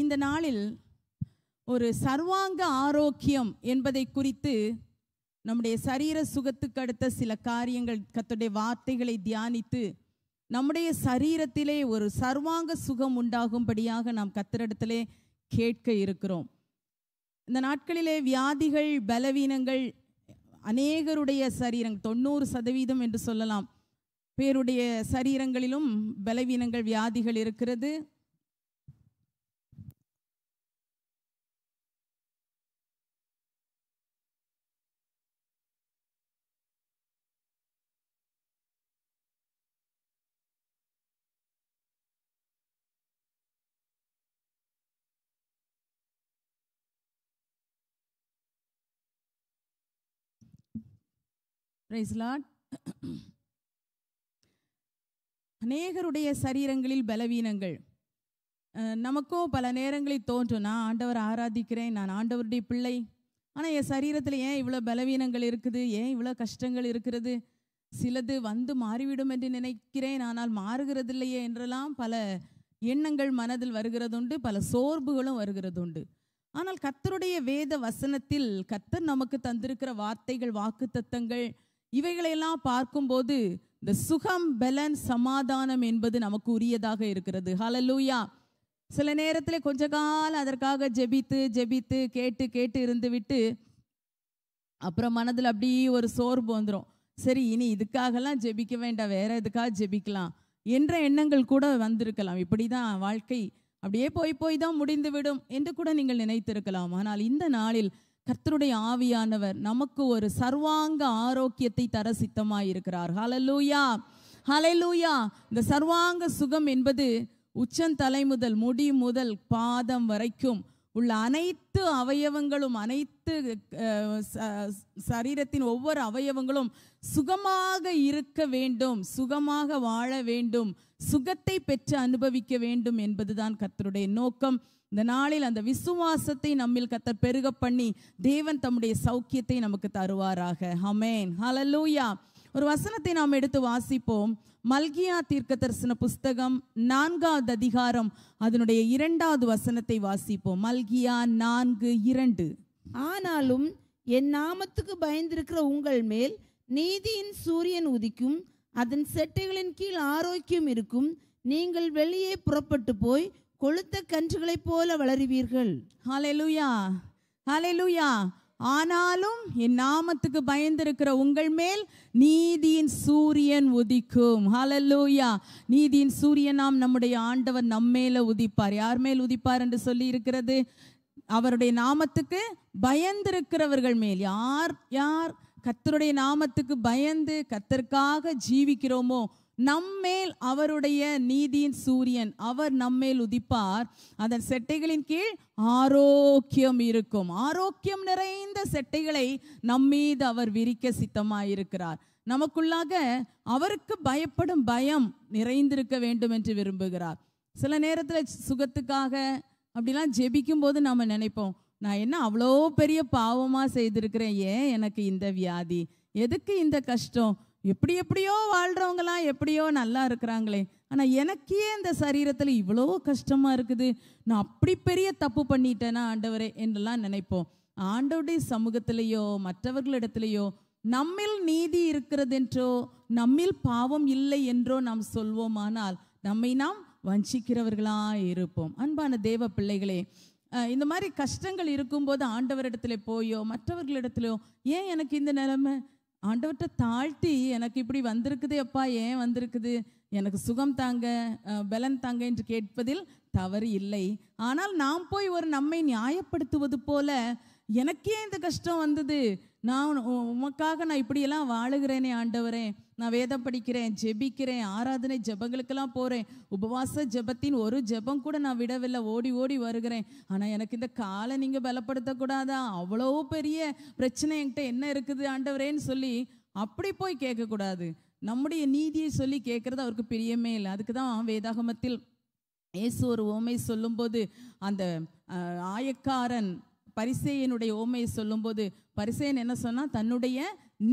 இந்த நாளில் ஒரு சர்வாங்க ஆரோக்கியம் என்பதை குறித்து நம்முடைய சரீர சுகத்துக்கு அடுத்த சில காரியங்கள் கத்துடைய வார்த்தைகளை தியானித்து நம்முடைய சரீரத்திலே ஒரு சர்வாங்க சுகம் உண்டாகும்படியாக நாம் கத்திரிடத்திலே கேட்க இருக்கிறோம் இந்த நாட்களிலே வியாதிகள் பலவீனங்கள் அநேகருடைய சரீரம் தொண்ணூறு சதவீதம் என்று சொல்லலாம் பேருடைய சரீரங்களிலும் பலவீனங்கள் வியாதிகள் இருக்கிறது பிரைஸ் லாட் அநேகருடைய சரீரங்களில் பலவீனங்கள் நமக்கோ பல நேரங்களில் தோன்றும் நான் ஆண்டவர் ஆராதிக்கிறேன் நான் ஆண்டவருடைய பிள்ளை ஆனால் என் சரீரத்தில் ஏன் இவ்வளோ பலவீனங்கள் இருக்குது ஏன் இவ்வளோ கஷ்டங்கள் இருக்கிறது சிலது வந்து மாறிவிடும் என்று நினைக்கிறேன் ஆனால் மாறுகிறதில்லையே என்றெல்லாம் பல எண்ணங்கள் மனதில் வருகிறதுண்டு பல சோர்வுகளும் வருகிறதுண்டு ஆனால் கத்தருடைய வேத வசனத்தில் கத்தர் நமக்கு தந்திருக்கிற வார்த்தைகள் வாக்கு தத்தங்கள் இவைகளையெல்லாம் பார்க்கும்போது இந்த சுகம் பலன் சமாதானம் என்பது நமக்கு உரியதாக இருக்கிறது ஹலலூயா சில நேரத்தில் கொஞ்ச காலம் அதற்காக ஜெபித்து ஜெபித்து கேட்டு கேட்டு இருந்து விட்டு அப்புறம் மனதில் அப்படியே ஒரு சோர்வு வந்துடும் சரி இனி இதுக்காகலாம் ஜெபிக்க வேண்டாம் வேற இதுக்காக ஜெபிக்கலாம் என்ற எண்ணங்கள் கூட வந்திருக்கலாம் இப்படி தான் வாழ்க்கை அப்படியே போய் போய் தான் முடிந்துவிடும் என்று கூட நீங்கள் நினைத்திருக்கலாம் ஆனால் இந்த நாளில் கர்த்தருடைய ஆவியானவர் நமக்கு ஒரு சர்வாங்க ஆரோக்கியத்தை தர சித்தமாயிருக்கிறார் ஹலலூயா ஹலலூயா இந்த சர்வாங்க சுகம் என்பது உச்சந்தலை முதல் முடி முதல் பாதம் வரைக்கும் உள்ள அனைத்து அவயவங்களும் அனைத்து சரீரத்தின் ஒவ்வொரு அவயவங்களும் சுகமாக இருக்க வேண்டும் சுகமாக வாழ வேண்டும் சுகத்தை பெற்று அனுபவிக்க வேண்டும் என்பதுதான் கர்த்தருடைய நோக்கம் இந்த நாளில் அந்த விசுவாசத்தை நம்மில் கத்த பெருக பண்ணி தேவன் தம்முடைய சௌக்கியத்தை நமக்கு தருவாராக ஹமேன் ஹலலூயா ஒரு வசனத்தை நாம் எடுத்து வாசிப்போம் மல்கியா தீர்க்க தரிசன புஸ்தகம் நான்காவது அதிகாரம் அதனுடைய இரண்டாவது வசனத்தை வாசிப்போம் மல்கியா நான்கு இரண்டு ஆனாலும் என் நாமத்துக்கு பயந்திருக்கிற உங்கள் மேல் நீதியின் சூரியன் உதிக்கும் அதன் செட்டைகளின் கீழ் ஆரோக்கியம் இருக்கும் நீங்கள் வெளியே புறப்பட்டு போய் கொளுத்த கன்றுகளைப் போல வளருவீர்கள் ஹலெலுயா ஹலெலுயா ஆனாலும் என் நாமத்துக்கு பயந்திருக்கிற உங்கள் மேல் நீதியின் சூரியன் உதிக்கும் ஹலலூயா நீதியின் சூரியன் நாம் நம்முடைய ஆண்டவர் நம்மேல உதிப்பார் யார் மேல் உதிப்பார் என்று சொல்லி இருக்கிறது அவருடைய நாமத்துக்கு பயந்திருக்கிறவர்கள் மேல் யார் யார் கத்தருடைய நாமத்துக்கு பயந்து கத்தருக்காக ஜீவிக்கிறோமோ நம்மேல் அவருடைய நீதியின் சூரியன் அவர் நம்மேல் உதிப்பார் அதன் செட்டைகளின் கீழ் ஆரோக்கியம் இருக்கும் ஆரோக்கியம் நிறைந்த செட்டைகளை நம்மீது அவர் விரிக்க சித்தமாயிருக்கிறார் நமக்குள்ளாக அவருக்கு பயப்படும் பயம் நிறைந்திருக்க வேண்டும் என்று விரும்புகிறார் சில நேரத்தில் சுகத்துக்காக அப்படிலாம் ஜெபிக்கும் போது நம்ம நினைப்போம் நான் என்ன அவ்வளோ பெரிய பாவமாக செய்திருக்கிறேன் ஏன் எனக்கு இந்த வியாதி எதுக்கு இந்த கஷ்டம் எப்படி எப்படியோ வாழ்கிறவங்களாம் எப்படியோ நல்லா இருக்கிறாங்களே ஆனால் எனக்கே இந்த சரீரத்தில் இவ்வளோ கஷ்டமாக இருக்குது நான் அப்படி பெரிய தப்பு பண்ணிட்டேனா ஆண்டவரே என்றெல்லாம் நினைப்போம் ஆண்டவருடைய சமூகத்திலேயோ மற்றவர்களிடத்துலேயோ நம்மில் நீதி இருக்கிறது என்றோ நம்மில் பாவம் இல்லை என்றோ நாம் சொல்வோமானால் நம்மை நாம் வஞ்சிக்கிறவர்களாக இருப்போம் அன்பான தேவ பிள்ளைகளே இந்த மாதிரி கஷ்டங்கள் இருக்கும்போது ஆண்டவரிடத்துல போயோ மற்றவர்களிடத்துலயோ ஏன் எனக்கு இந்த நிலைமை ஆண்டவர்கிட்ட தாழ்த்தி எனக்கு இப்படி வந்திருக்குது அப்பா ஏன் வந்திருக்குது எனக்கு சுகம் தாங்க பலன் தாங்க என்று கேட்பதில் தவறு இல்லை ஆனால் நாம் போய் ஒரு நம்மை நியாயப்படுத்துவது போல எனக்கே இந்த கஷ்டம் வந்தது நான் உமக்காக நான் இப்படியெல்லாம் வாழுகிறேனே ஆண்டவரே நான் வேதம் படிக்கிறேன் ஜெபிக்கிறேன் ஆராதனை ஜெபங்களுக்கெல்லாம் போகிறேன் உபவாச ஜெபத்தின் ஒரு ஜெபம் கூட நான் விடவில்லை ஓடி ஓடி வருகிறேன் ஆனால் எனக்கு இந்த காலை நீங்கள் பலப்படுத்தக்கூடாதா அவ்வளோ பெரிய பிரச்சனை என்கிட்ட என்ன இருக்குது ஆண்டவரேன்னு சொல்லி அப்படி போய் கேட்கக்கூடாது நம்முடைய நீதியை சொல்லி கேட்குறது அவருக்கு பிரியமே இல்லை அதுக்கு தான் வேதாகமத்தில் இயேசு ஒரு ஓமை சொல்லும்போது அந்த ஆயக்காரன் பரிசேயனுடைய ஓமையை சொல்லும்போது பரிசேயன் என்ன சொன்னா தன்னுடைய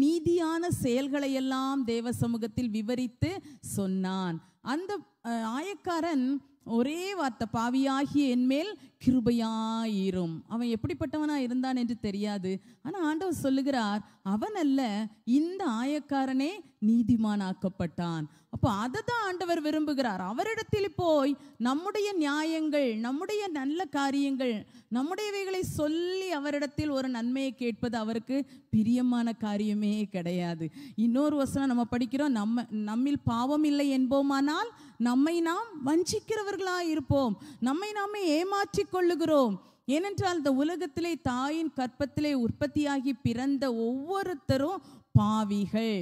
நீதியான செயல்களை எல்லாம் தேவ சமூகத்தில் விவரித்து சொன்னான் அந்த ஆயக்காரன் ஒரே வார்த்தை பாவியாகிய என்மேல் கிருபையாயிரும் அவன் எப்படிப்பட்டவனா இருந்தான் என்று தெரியாது ஆனா ஆண்டவர் சொல்லுகிறார் அவன் அல்ல இந்த ஆயக்காரனே நீதிமானாக்கப்பட்டான் அப்போ அதை தான் ஆண்டவர் விரும்புகிறார் அவரிடத்தில் போய் நம்முடைய நியாயங்கள் நம்முடைய நல்ல காரியங்கள் நம்முடையவைகளை சொல்லி அவரிடத்தில் ஒரு நன்மையை கேட்பது அவருக்கு பிரியமான காரியமே கிடையாது இன்னொரு வசனம் நம்ம படிக்கிறோம் நம்ம நம்மில் பாவம் இல்லை என்போமானால் நம்மை நாம் வஞ்சிக்கிறவர்களாக இருப்போம் நம்மை நாமே ஏமாற்றி கொள்ளுகிறோம் ஏனென்றால் இந்த உலகத்திலே தாயின் கற்பத்திலே உற்பத்தியாகி பிறந்த ஒவ்வொருத்தரும் பாவிகள்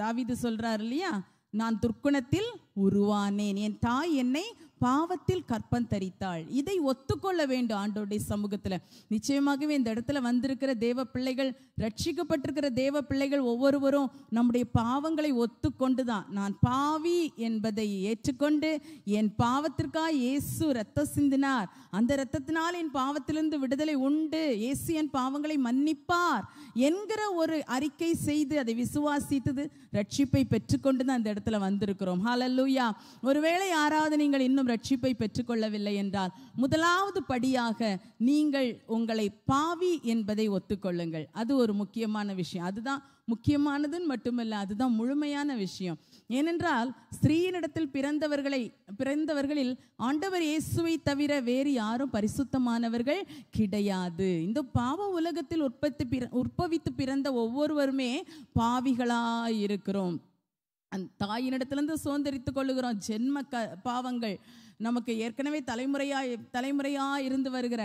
தாவிது சொல்கிறார் இல்லையா நான் துர்க்குணத்தில் உருவானேன் என் தாய் என்னை பாவத்தில் கற்பம் தரித்தாள் இதை ஒத்துக்கொள்ள வேண்டும் ஆண்டோடைய சமூகத்தில் நிச்சயமாகவே இந்த இடத்துல வந்திருக்கிற தேவ பிள்ளைகள் ரட்சிக்கப்பட்டிருக்கிற தேவ பிள்ளைகள் ஒவ்வொருவரும் நம்முடைய பாவங்களை ஒத்துக்கொண்டு தான் நான் பாவி என்பதை ஏற்றுக்கொண்டு என் பாவத்திற்காக இயேசு ரத்தம் சிந்தினார் அந்த இரத்தத்தினால் என் பாவத்திலிருந்து விடுதலை உண்டு இயேசு என் பாவங்களை மன்னிப்பார் என்கிற ஒரு அறிக்கை செய்து அதை விசுவாசித்தது ரட்சிப்பை பெற்றுக்கொண்டு தான் இந்த இடத்துல வந்திருக்கிறோம் ஹாலல்லூயா ஒருவேளை யாராவது நீங்கள் இன்னும் ரட்சிப்பை பெற்றுக்கொள்ளவில்லை என்றால் முதலாவது படியாக நீங்கள் உங்களை பாவி என்பதை ஒத்துக்கொள்ளுங்கள் அது ஒரு முக்கியமான விஷயம் அதுதான் முக்கியமானதுன்னு மட்டுமல்ல அதுதான் முழுமையான விஷயம் ஏனென்றால் ஸ்ரீயினிடத்தில் பிறந்தவர்களை பிறந்தவர்களில் ஆண்டவர் இயேசுவை தவிர வேறு யாரும் பரிசுத்தமானவர்கள் கிடையாது இந்த பாவ உலகத்தில் உற்பத்தி பிற உற்பவித்து பிறந்த ஒவ்வொருவருமே பாவிகளாக இருக்கிறோம் அந்த தாயினிடத்துலேருந்து சுதந்திரித்து கொள்ளுகிறோம் ஜென்ம க பாவங்கள் நமக்கு ஏற்கனவே தலைமுறையாக தலைமுறையாக இருந்து வருகிற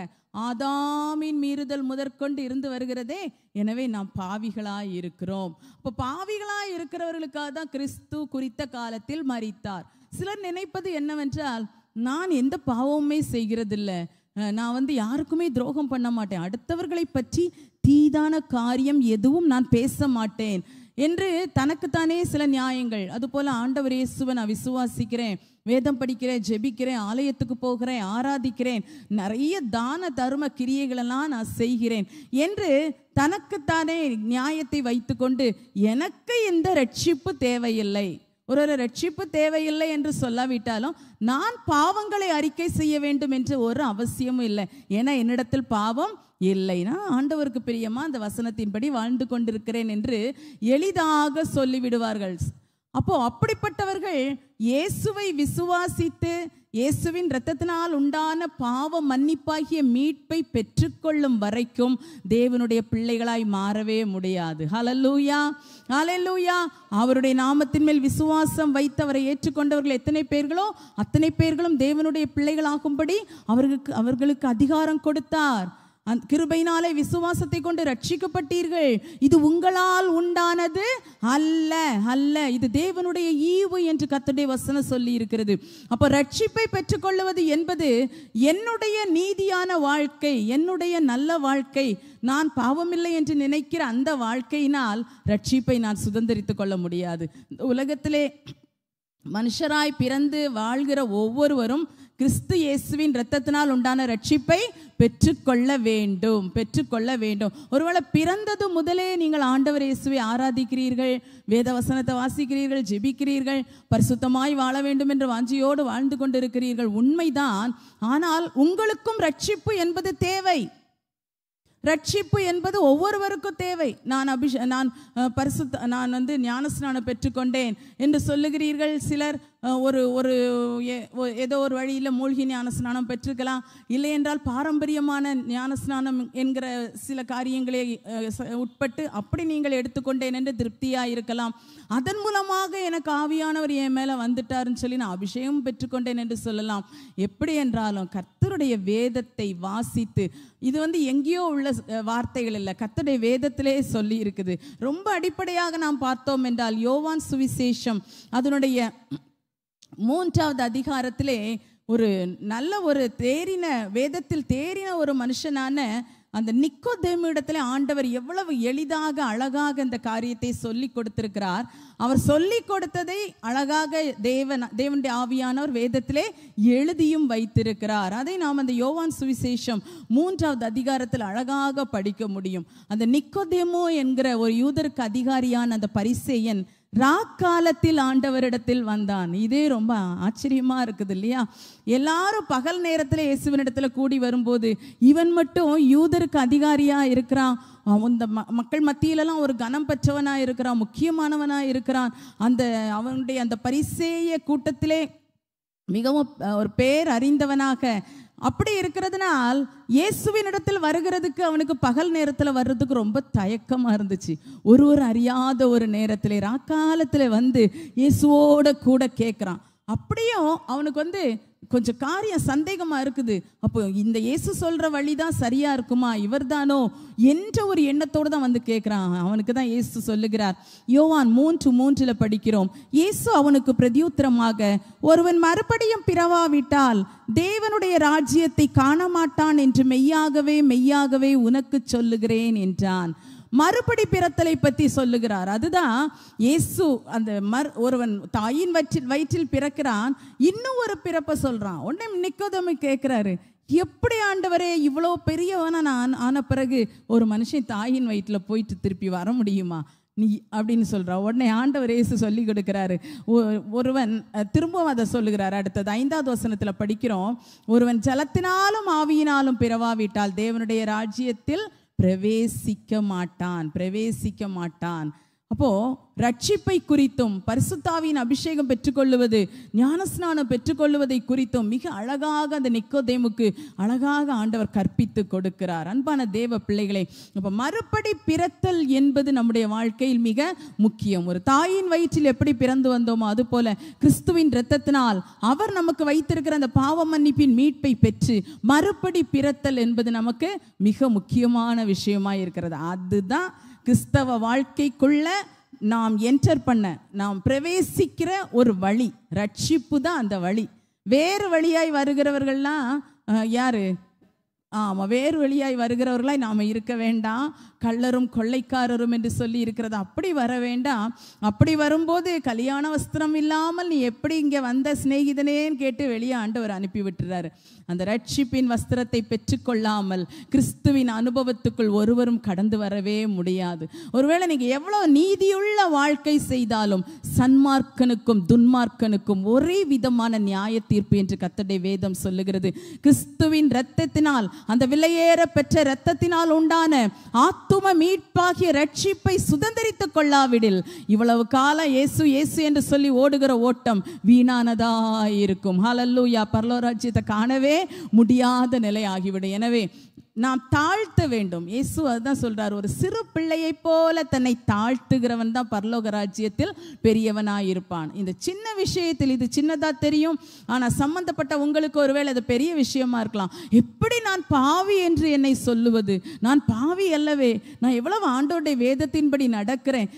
ஆதாமின் மீறுதல் முதற்கொண்டு இருந்து வருகிறதே எனவே நாம் பாவிகளாக இருக்கிறோம் இப்போ பாவிகளாக இருக்கிறவர்களுக்காக தான் கிறிஸ்து குறித்த காலத்தில் மறித்தார் சிலர் நினைப்பது என்னவென்றால் நான் எந்த பாவமுமே செய்கிறதில்லை நான் வந்து யாருக்குமே துரோகம் பண்ண மாட்டேன் அடுத்தவர்களை பற்றி தீதான காரியம் எதுவும் நான் பேச மாட்டேன் என்று தனக்குத்தானே சில நியாயங்கள் போல ஆண்டவர் இயேசுவை நான் விசுவாசிக்கிறேன் வேதம் படிக்கிறேன் ஜெபிக்கிறேன் ஆலயத்துக்கு போகிறேன் ஆராதிக்கிறேன் நிறைய தான தரும கிரியைகளெல்லாம் நான் செய்கிறேன் என்று தனக்குத்தானே நியாயத்தை வைத்துக்கொண்டு எனக்கு இந்த ரட்சிப்பு தேவையில்லை ஒரு ஒரு ரட்சிப்பு தேவையில்லை என்று சொல்லாவிட்டாலும் நான் பாவங்களை அறிக்கை செய்ய வேண்டும் என்று ஒரு அவசியமும் இல்லை ஏன்னா என்னிடத்தில் பாவம் இல்லைனா ஆண்டவருக்கு பிரியமா அந்த வசனத்தின்படி வாழ்ந்து கொண்டிருக்கிறேன் என்று எளிதாக சொல்லிவிடுவார்கள் அப்போ அப்படிப்பட்டவர்கள் இயேசுவை விசுவாசித்து இயேசுவின் இரத்தத்தினால் உண்டான பாவ மன்னிப்பாகிய மீட்பை பெற்றுக்கொள்ளும் வரைக்கும் தேவனுடைய பிள்ளைகளாய் மாறவே முடியாது ஹலல்லூயா ஹலல்லூயா அவருடைய நாமத்தின் மேல் விசுவாசம் வைத்து அவரை ஏற்றுக்கொண்டவர்கள் எத்தனை பேர்களோ அத்தனை பேர்களும் தேவனுடைய பிள்ளைகளாகும்படி அவர்களுக்கு அவர்களுக்கு அதிகாரம் கொடுத்தார் கிருபையினாலே விசுவாசத்தை கொண்டு ரட்சிக்கப்பட்டீர்கள் இது உங்களால் உண்டானது அல்ல அல்ல இது தேவனுடைய ஈவு என்று கத்துடைய வசனம் சொல்லி இருக்கிறது அப்போ ரட்சிப்பை பெற்றுக்கொள்வது என்பது என்னுடைய நீதியான வாழ்க்கை என்னுடைய நல்ல வாழ்க்கை நான் பாவமில்லை என்று நினைக்கிற அந்த வாழ்க்கையினால் ரட்சிப்பை நான் சுதந்திரித்து கொள்ள முடியாது உலகத்திலே மனுஷராய் பிறந்து வாழ்கிற ஒவ்வொருவரும் கிறிஸ்து இயேசுவின் ரத்தத்தினால் உண்டான ரட்சிப்பை பெற்றுக்கொள்ள வேண்டும் பெற்றுக்கொள்ள வேண்டும் ஒருவேளை பிறந்தது முதலே நீங்கள் ஆண்டவர் இயேசுவை ஆராதிக்கிறீர்கள் வேதவசனத்தை வாசிக்கிறீர்கள் ஜெபிக்கிறீர்கள் பரிசுத்தமாய் வாழ வேண்டும் என்று வாஞ்சியோடு வாழ்ந்து கொண்டிருக்கிறீர்கள் உண்மைதான் ஆனால் உங்களுக்கும் ரட்சிப்பு என்பது தேவை ரட்சிப்பு என்பது ஒவ்வொருவருக்கும் தேவை நான் அபிஷ நான் பரிசு நான் வந்து ஞானஸ்நானம் பெற்றுக்கொண்டேன் என்று சொல்லுகிறீர்கள் சிலர் ஒரு ஒரு ஏதோ ஒரு வழியில் மூழ்கி ஞானஸ்நானம் பெற்றுக்கலாம் இல்லை என்றால் பாரம்பரியமான ஞானஸ்நானம் என்கிற சில காரியங்களை உட்பட்டு அப்படி நீங்கள் எடுத்துக்கொண்டேன் என்று திருப்தியாக இருக்கலாம் அதன் மூலமாக எனக்கு ஆவியானவர் என் மேலே வந்துட்டாருன்னு சொல்லி நான் அபிஷேகம் பெற்றுக்கொண்டேன் என்று சொல்லலாம் எப்படி என்றாலும் கர்த்தருடைய வேதத்தை வாசித்து இது வந்து எங்கேயோ உள்ள வார்த்தைகள் இல்லை கர்த்தருடைய வேதத்திலே சொல்லி இருக்குது ரொம்ப அடிப்படையாக நாம் பார்த்தோம் என்றால் யோவான் சுவிசேஷம் அதனுடைய மூன்றாவது அதிகாரத்திலே ஒரு நல்ல ஒரு தேறின வேதத்தில் தேறின ஒரு மனுஷனான அந்த நிக்கோ நிக்கோதேமிடத்தில் ஆண்டவர் எவ்வளவு எளிதாக அழகாக இந்த காரியத்தை சொல்லி கொடுத்திருக்கிறார் அவர் சொல்லி கொடுத்ததை அழகாக தேவன் தேவனுடைய ஆவியானவர் வேதத்திலே எழுதியும் வைத்திருக்கிறார் அதை நாம் அந்த யோவான் சுவிசேஷம் மூன்றாவது அதிகாரத்தில் அழகாக படிக்க முடியும் அந்த நிக்கோதேமோ என்கிற ஒரு யூதருக்கு அதிகாரியான அந்த பரிசேயன் ராக்காலத்தில் ஆண்டவரிடத்தில் வந்தான் இதே ரொம்ப ஆச்சரியமா இருக்குது இல்லையா எல்லாரும் பகல் நேரத்தில் இயேசுவனிடத்தில் கூடி வரும்போது இவன் மட்டும் யூதருக்கு அதிகாரியா இருக்கிறான் அந்த மக்கள் மத்தியிலலாம் ஒரு கனம் பெற்றவனா இருக்கிறான் முக்கியமானவனா இருக்கிறான் அந்த அவனுடைய அந்த பரிசேய கூட்டத்திலே மிகவும் ஒரு பேர் அறிந்தவனாக அப்படி இருக்கிறதுனால் இயேசுவின் இடத்தில் வருகிறதுக்கு அவனுக்கு பகல் நேரத்தில் வர்றதுக்கு ரொம்ப தயக்கமாக இருந்துச்சு ஒரு ஒரு அறியாத ஒரு நேரத்தில் ராக்காலத்தில் வந்து இயேசுவோட கூட கேட்குறான் அப்படியும் அவனுக்கு வந்து கொஞ்சம் காரியம் சந்தேகமா இருக்குது அப்போ இந்த இயேசு சொல்ற வழிதான் சரியா இருக்குமா இவர் தானோ என்ற ஒரு எண்ணத்தோடு தான் வந்து கேட்கிறான் அவனுக்கு தான் இயேசு சொல்லுகிறார் யோவான் மூன்று மூன்றுல படிக்கிறோம் இயேசு அவனுக்கு பிரதியுத்தரமாக ஒருவன் மறுபடியும் பிறவாவிட்டால் தேவனுடைய ராஜ்யத்தை காண மாட்டான் என்று மெய்யாகவே மெய்யாகவே உனக்கு சொல்லுகிறேன் என்றான் மறுபடி பிறத்தலை பற்றி சொல்லுகிறார் அதுதான் இயேசு அந்த மர் ஒருவன் தாயின் வயிற்றில் வயிற்றில் பிறக்கிறான் இன்னும் ஒரு பிறப்பை சொல்கிறான் உடனே நிக்கோதமை கேட்குறாரு எப்படி ஆண்டவரே இவ்வளோ பெரியவனா நான் ஆன பிறகு ஒரு மனுஷன் தாயின் வயிற்றில் போயிட்டு திருப்பி வர முடியுமா நீ அப்படின்னு சொல்கிறா உடனே ஆண்டவர் இயேசு சொல்லி கொடுக்குறாரு ஒருவன் திரும்பவும் அதை சொல்லுகிறார் அடுத்தது ஐந்தாவது வசனத்தில் படிக்கிறோம் ஒருவன் ஜலத்தினாலும் ஆவியினாலும் பிறவாவிட்டால் தேவனுடைய ராஜ்யத்தில் பிரவேசிக்க மாட்டான் பிரவேசிக்க மாட்டான் அப்போ ரட்சிப்பை குறித்தும் பரிசுத்தாவின் அபிஷேகம் பெற்றுக்கொள்ளுவது ஞானஸ்நானம் பெற்றுக்கொள்ளுவதை குறித்தும் மிக அழகாக அந்த நிக்கோதேமுக்கு அழகாக ஆண்டவர் கற்பித்து கொடுக்கிறார் அன்பான தேவ பிள்ளைகளை அப்போ மறுபடி பிறத்தல் என்பது நம்முடைய வாழ்க்கையில் மிக முக்கியம் ஒரு தாயின் வயிற்றில் எப்படி பிறந்து வந்தோமோ அது போல கிறிஸ்துவின் இரத்தத்தினால் அவர் நமக்கு வைத்திருக்கிற அந்த பாவ மன்னிப்பின் மீட்பை பெற்று மறுபடி பிறத்தல் என்பது நமக்கு மிக முக்கியமான விஷயமாக இருக்கிறது அதுதான் கிறிஸ்தவ வாழ்க்கைக்குள்ள நாம் என்டர் பண்ண நாம் பிரவேசிக்கிற ஒரு வழி ரட்சிப்பு தான் அந்த வழி வேறு வழியாய் வருகிறவர்கள்லாம் யாரு ஆமாம் வேறு வழியாய் வருகிறவர்களாய் நாம் இருக்க வேண்டாம் கள்ளரும் கொள்ளைக்காரரும் என்று சொல்லி இருக்கிறது அப்படி வர வேண்டாம் அப்படி வரும்போது கல்யாண வஸ்திரம் இல்லாமல் நீ எப்படி இங்கே வந்த சிநேகிதனேன்னு கேட்டு வெளியே ஆண்டவர் அனுப்பி விட்டுறாரு அந்த ரட்சிப்பின் வஸ்திரத்தை பெற்றுக்கொள்ளாமல் கிறிஸ்துவின் அனுபவத்துக்குள் ஒருவரும் கடந்து வரவே முடியாது ஒருவேளை நீங்கள் எவ்வளோ நீதியுள்ள வாழ்க்கை செய்தாலும் சன்மார்க்கனுக்கும் துன்மார்க்கனுக்கும் ஒரே விதமான நியாய தீர்ப்பு என்று கத்தடை வேதம் சொல்லுகிறது கிறிஸ்துவின் இரத்தத்தினால் அந்த விலையேற பெற்ற இரத்தத்தினால் உண்டான ஆத்து ஆத்தும மீட்பாகிய ரட்சிப்பை சுதந்திரித்துக் கொள்ளாவிடில் இவ்வளவு காலம் இயேசு இயேசு என்று சொல்லி ஓடுகிற ஓட்டம் வீணானதா இருக்கும் ஹலல்லூயா பரலோராஜ்யத்தை காணவே முடியாத நிலை ஆகிவிடும் எனவே நாம் தாழ்த்த வேண்டும் இயேசு அதுதான் சொல்றார் ஒரு சிறு பிள்ளையை போல தன்னை தாழ்த்துகிறவன் தான் பரலோக ராஜ்யத்தில் பெரியவனாயிருப்பான் இருப்பான் இந்த சின்ன விஷயத்தில் இது சின்னதாக தெரியும் ஆனால் சம்பந்தப்பட்ட உங்களுக்கு ஒருவேளை அது பெரிய விஷயமா இருக்கலாம் எப்படி நான் பாவி என்று என்னை சொல்லுவது நான் பாவி அல்லவே நான் எவ்வளவு ஆண்டோருடைய வேதத்தின்படி நடக்கிறேன்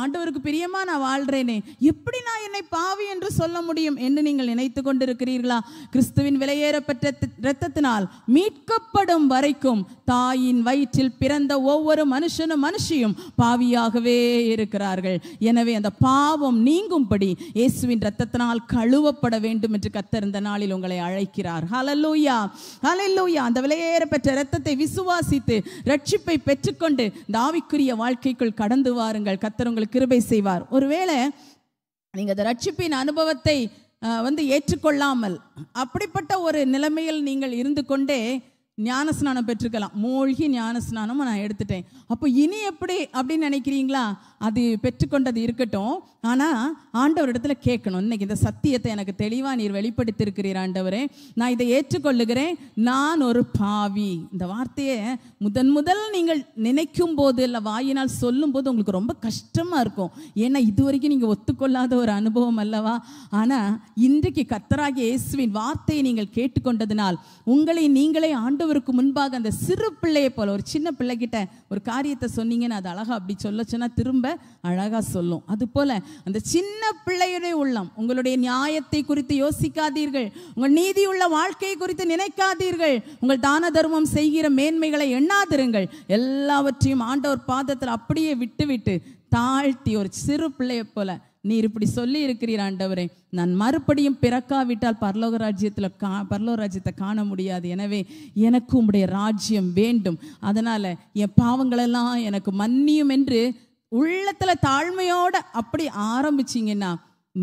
ஆண்டவருக்கு பிரியமா நான் வாழ்றேனே எப்படி நான் என்னை பாவி என்று சொல்ல முடியும் என்று நீங்கள் நினைத்து கொண்டிருக்கிறீர்களா கிறிஸ்துவின் விலையேறப்பட்ட இரத்தத்தினால் மீட்கப்படும் வரை வரைக்கும் தாயின் வயிற்றில் பிறந்த ஒவ்வொரு மனுஷனும் மனுஷியும் பாவியாகவே இருக்கிறார்கள் எனவே அந்த பாவம் நீங்கும்படி இயேசுவின் ரத்தத்தினால் கழுவப்பட வேண்டும் என்று கத்தர் நாளில் உங்களை அழைக்கிறார் ஹலல்லூயா ஹலல்லூயா அந்த விலையேற பெற்ற ரத்தத்தை விசுவாசித்து ரட்சிப்பை பெற்றுக்கொண்டு தாவிக்குரிய வாழ்க்கைக்குள் கடந்து வாருங்கள் கத்தர் உங்களுக்கு கிருபை செய்வார் ஒருவேளை நீங்கள் அந்த ரட்சிப்பின் அனுபவத்தை வந்து ஏற்றுக்கொள்ளாமல் அப்படிப்பட்ட ஒரு நிலைமையில் நீங்கள் இருந்து கொண்டே ஞானஸ்நானம் பெற்றுக்கலாம் மூழ்கி ஞானஸ்நானம் நான் எடுத்துட்டேன் அப்போ இனி எப்படி அப்படின்னு நினைக்கிறீங்களா அது பெற்றுக்கொண்டது இருக்கட்டும் ஆனால் ஆண்டவர் இடத்துல கேட்கணும் இன்னைக்கு இந்த சத்தியத்தை எனக்கு தெளிவாக நீர் வெளிப்படுத்தியிருக்கிறீர் ஆண்டவரே நான் இதை ஏற்றுக்கொள்ளுகிறேன் நான் ஒரு பாவி இந்த வார்த்தையை முதன் முதல் நீங்கள் நினைக்கும் போது இல்லை வாயினால் சொல்லும் போது உங்களுக்கு ரொம்ப கஷ்டமாக இருக்கும் ஏன்னா இது வரைக்கும் நீங்கள் ஒத்துக்கொள்ளாத ஒரு அனுபவம் அல்லவா ஆனால் இன்றைக்கு கத்தராகி இயேசுவின் வார்த்தையை நீங்கள் கேட்டுக்கொண்டதினால் உங்களை நீங்களே ஆண்டு ஆண்டவருக்கு முன்பாக அந்த சிறு பிள்ளையை போல ஒரு சின்ன பிள்ளைகிட்ட ஒரு காரியத்தை சொன்னீங்கன்னு அது அழகாக அப்படி சொல்ல திரும்ப அழகா சொல்லும் அது போல அந்த சின்ன பிள்ளையுடைய உள்ளம் உங்களுடைய நியாயத்தை குறித்து யோசிக்காதீர்கள் உங்கள் நீதியுள்ள வாழ்க்கையை குறித்து நினைக்காதீர்கள் உங்கள் தான தர்மம் செய்கிற மேன்மைகளை எண்ணாதிருங்கள் எல்லாவற்றையும் ஆண்டவர் பாதத்தில் அப்படியே விட்டுவிட்டு தாழ்த்தி ஒரு சிறு பிள்ளையை போல நீர் இப்படி சொல்லி இருக்கிறீர் ஆண்டவரே நான் மறுபடியும் பிறக்காவிட்டால் பரலோக ராஜ்யத்தில் கா பரலோக ராஜ்யத்தை காண முடியாது எனவே எனக்கு உம்முடைய ராஜ்யம் வேண்டும் அதனால் என் பாவங்களெல்லாம் எனக்கு மன்னியும் என்று உள்ளத்தில் தாழ்மையோடு அப்படி ஆரம்பிச்சிங்கன்னா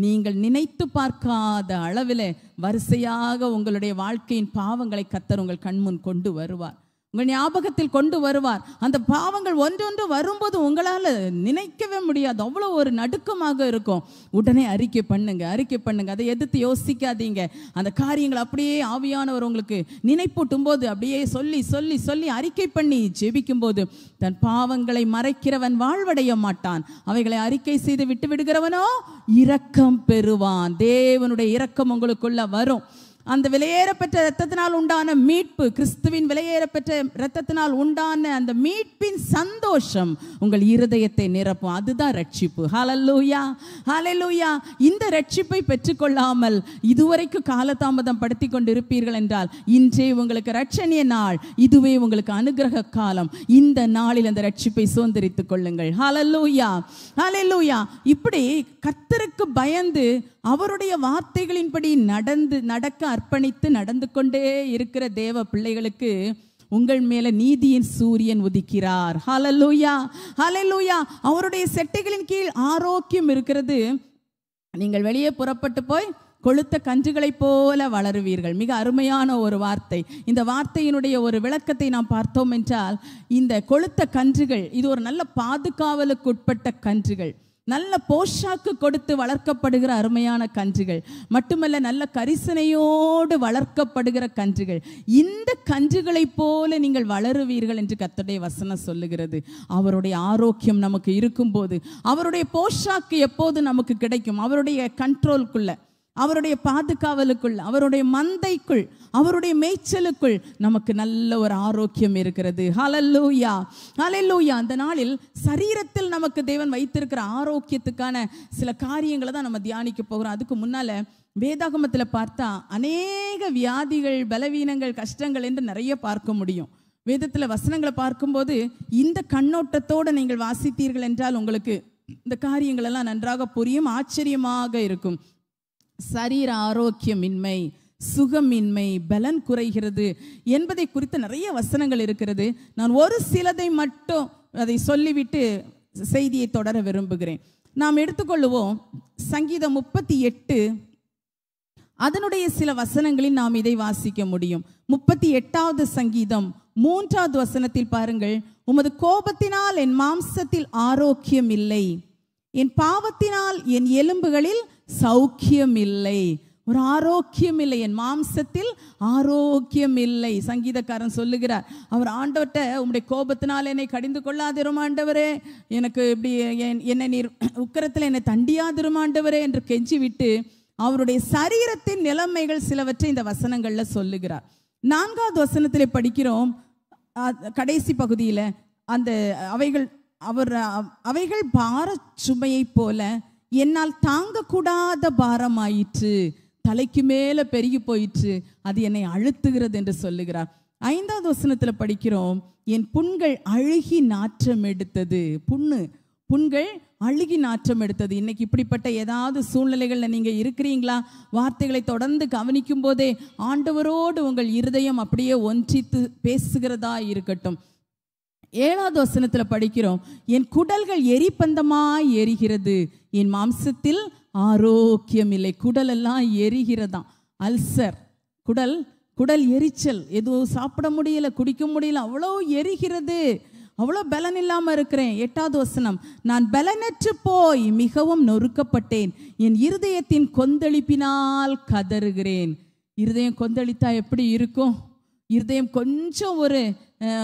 நீங்கள் நினைத்து பார்க்காத அளவில் வரிசையாக உங்களுடைய வாழ்க்கையின் பாவங்களை கத்தர் உங்கள் கண்முன் கொண்டு வருவார் உங்கள் ஞாபகத்தில் கொண்டு வருவார் அந்த பாவங்கள் ஒன்றொன்று வரும்போது உங்களால் நினைக்கவே முடியாது அவ்வளோ ஒரு நடுக்கமாக இருக்கும் உடனே அறிக்கை பண்ணுங்க அறிக்கை பண்ணுங்க அதை எதிர்த்து யோசிக்காதீங்க அந்த காரியங்கள் அப்படியே ஆவியானவர் உங்களுக்கு நினைப்பூட்டும் போது அப்படியே சொல்லி சொல்லி சொல்லி அறிக்கை பண்ணி ஜெபிக்கும் போது தன் பாவங்களை மறைக்கிறவன் வாழ்வடைய மாட்டான் அவைகளை அறிக்கை செய்து விட்டு விடுகிறவனோ இரக்கம் பெறுவான் தேவனுடைய இரக்கம் உங்களுக்குள்ள வரும் அந்த விலையேறப்பெற்ற இரத்தத்தினால் உண்டான மீட்பு கிறிஸ்துவின் விலையேறப்பெற்ற இரத்தத்தினால் உண்டான அந்த மீட்பின் சந்தோஷம் உங்கள் இருதயத்தை நிரப்பும் அதுதான் ரட்சிப்பு ஹலல்லூயா ஹலலூயா இந்த ரட்சிப்பை பெற்றுக்கொள்ளாமல் இதுவரைக்கும் காலதாமதம் படுத்தி கொண்டிருப்பீர்கள் என்றால் இன்றே உங்களுக்கு ரட்சணிய நாள் இதுவே உங்களுக்கு அனுகிரக காலம் இந்த நாளில் அந்த ரட்சிப்பை சுதந்திரித்துக் கொள்ளுங்கள் ஹலல்லூயா ஹலல்லூயா இப்படி கத்தருக்கு பயந்து அவருடைய வார்த்தைகளின்படி நடந்து நடக்க அர்ப்பணித்து நடந்து கொண்டே இருக்கிற தேவ பிள்ளைகளுக்கு உங்கள் மேல நீதியின் சூரியன் உதிக்கிறார் ஹலலூயா ஹலலூயா அவருடைய செட்டைகளின் கீழ் ஆரோக்கியம் இருக்கிறது நீங்கள் வெளியே புறப்பட்டு போய் கொளுத்த கன்றுகளைப் போல வளருவீர்கள் மிக அருமையான ஒரு வார்த்தை இந்த வார்த்தையினுடைய ஒரு விளக்கத்தை நாம் பார்த்தோம் என்றால் இந்த கொளுத்த கன்றுகள் இது ஒரு நல்ல பாதுகாவலுக்கு உட்பட்ட கன்றுகள் நல்ல போஷாக்கு கொடுத்து வளர்க்கப்படுகிற அருமையான கன்றுகள் மட்டுமல்ல நல்ல கரிசனையோடு வளர்க்கப்படுகிற கன்றுகள் இந்த கன்றுகளைப் போல நீங்கள் வளருவீர்கள் என்று கத்தடைய வசனம் சொல்லுகிறது அவருடைய ஆரோக்கியம் நமக்கு இருக்கும்போது அவருடைய போஷாக்கு எப்போது நமக்கு கிடைக்கும் அவருடைய கண்ட்ரோல்குள்ள அவருடைய பாதுகாவலுக்குள் அவருடைய மந்தைக்குள் அவருடைய மேய்ச்சலுக்குள் நமக்கு நல்ல ஒரு ஆரோக்கியம் இருக்கிறது ஹலல்லூயா ஹலல்லூயா அந்த நாளில் சரீரத்தில் நமக்கு தேவன் வைத்திருக்கிற ஆரோக்கியத்துக்கான சில காரியங்களை தான் நம்ம தியானிக்க போகிறோம் அதுக்கு முன்னால் வேதாகமத்தில் பார்த்தா அநேக வியாதிகள் பலவீனங்கள் கஷ்டங்கள் என்று நிறைய பார்க்க முடியும் வேதத்தில் வசனங்களை பார்க்கும்போது இந்த கண்ணோட்டத்தோடு நீங்கள் வாசித்தீர்கள் என்றால் உங்களுக்கு இந்த காரியங்களெல்லாம் நன்றாக புரியும் ஆச்சரியமாக இருக்கும் சரீர ஆரோக்கியமின்மை சுகமின்மை பலன் குறைகிறது என்பதை குறித்து நிறைய வசனங்கள் இருக்கிறது நான் ஒரு சிலதை மட்டும் அதை சொல்லிவிட்டு செய்தியை தொடர விரும்புகிறேன் நாம் எடுத்துக்கொள்ளுவோம் சங்கீதம் முப்பத்தி எட்டு அதனுடைய சில வசனங்களில் நாம் இதை வாசிக்க முடியும் முப்பத்தி எட்டாவது சங்கீதம் மூன்றாவது வசனத்தில் பாருங்கள் உமது கோபத்தினால் என் மாம்சத்தில் ஆரோக்கியம் இல்லை என் பாவத்தினால் என் எலும்புகளில் சௌக்கியம் இல்லை ஒரு ஆரோக்கியம் இல்லை என் மாம்சத்தில் ஆரோக்கியம் இல்லை சங்கீதக்காரன் சொல்லுகிறார் அவர் ஆண்டவர்கிட்ட உங்களுடைய கோபத்தினால் என்னை கடிந்து கொள்ளாதிரும் ஆண்டவரே எனக்கு இப்படி என்னை நீர் உக்கரத்தில் என்னை தண்டியாதிரும் ஆண்டவரே என்று கெஞ்சி விட்டு அவருடைய சரீரத்தின் நிலைமைகள் சிலவற்றை இந்த வசனங்களில் சொல்லுகிறார் நான்காவது வசனத்தில் படிக்கிறோம் கடைசி பகுதியில் அந்த அவைகள் அவர் அவைகள் பார சுமையைப் போல என்னால் தாங்கக்கூடாத பாரமாயிற்று தலைக்கு மேலே பெருகி போயிற்று அது என்னை அழுத்துகிறது என்று சொல்லுகிறார் ஐந்தாவது வசனத்தில் படிக்கிறோம் என் புண்கள் அழுகி நாற்றம் எடுத்தது புண்ணு புண்கள் அழுகி நாற்றம் எடுத்தது இன்னைக்கு இப்படிப்பட்ட ஏதாவது சூழ்நிலைகளில் நீங்கள் இருக்கிறீங்களா வார்த்தைகளை தொடர்ந்து கவனிக்கும் போதே ஆண்டவரோடு உங்கள் இருதயம் அப்படியே ஒன்றித்து பேசுகிறதா இருக்கட்டும் ஏழாவது வசனத்தில் படிக்கிறோம் என் குடல்கள் எரிப்பந்தமாய் எரிகிறது என் மாம்சத்தில் ஆரோக்கியம் இல்லை குடல் எல்லாம் எரிகிறதாம் அல்சர் குடல் குடல் எரிச்சல் எதுவும் சாப்பிட முடியல குடிக்க முடியல அவ்வளோ எரிகிறது அவ்வளோ பலன் இல்லாமல் இருக்கிறேன் எட்டாவது வசனம் நான் பலனற்று போய் மிகவும் நொறுக்கப்பட்டேன் என் இருதயத்தின் கொந்தளிப்பினால் கதறுகிறேன் இருதயம் கொந்தளித்தா எப்படி இருக்கும் இருதயம் கொஞ்சம் ஒரு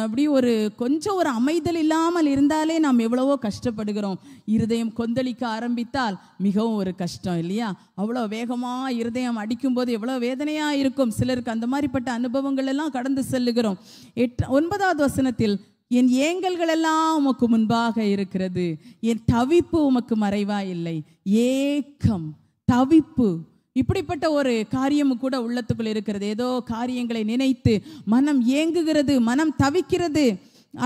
அப்படி ஒரு கொஞ்சம் ஒரு அமைதல் இல்லாமல் இருந்தாலே நாம் எவ்வளவோ கஷ்டப்படுகிறோம் இருதயம் கொந்தளிக்க ஆரம்பித்தால் மிகவும் ஒரு கஷ்டம் இல்லையா அவ்வளோ வேகமாக இருதயம் அடிக்கும்போது எவ்வளோ வேதனையாக இருக்கும் சிலருக்கு அந்த மாதிரிப்பட்ட அனுபவங்கள் எல்லாம் கடந்து செல்லுகிறோம் எட் ஒன்பதாவது வசனத்தில் என் ஏங்கல்கள் எல்லாம் உமக்கு முன்பாக இருக்கிறது என் தவிப்பு உமக்கு மறைவா இல்லை ஏக்கம் தவிப்பு இப்படிப்பட்ட ஒரு காரியமும் கூட உள்ளத்துக்குள் இருக்கிறது ஏதோ காரியங்களை நினைத்து மனம் ஏங்குகிறது மனம் தவிக்கிறது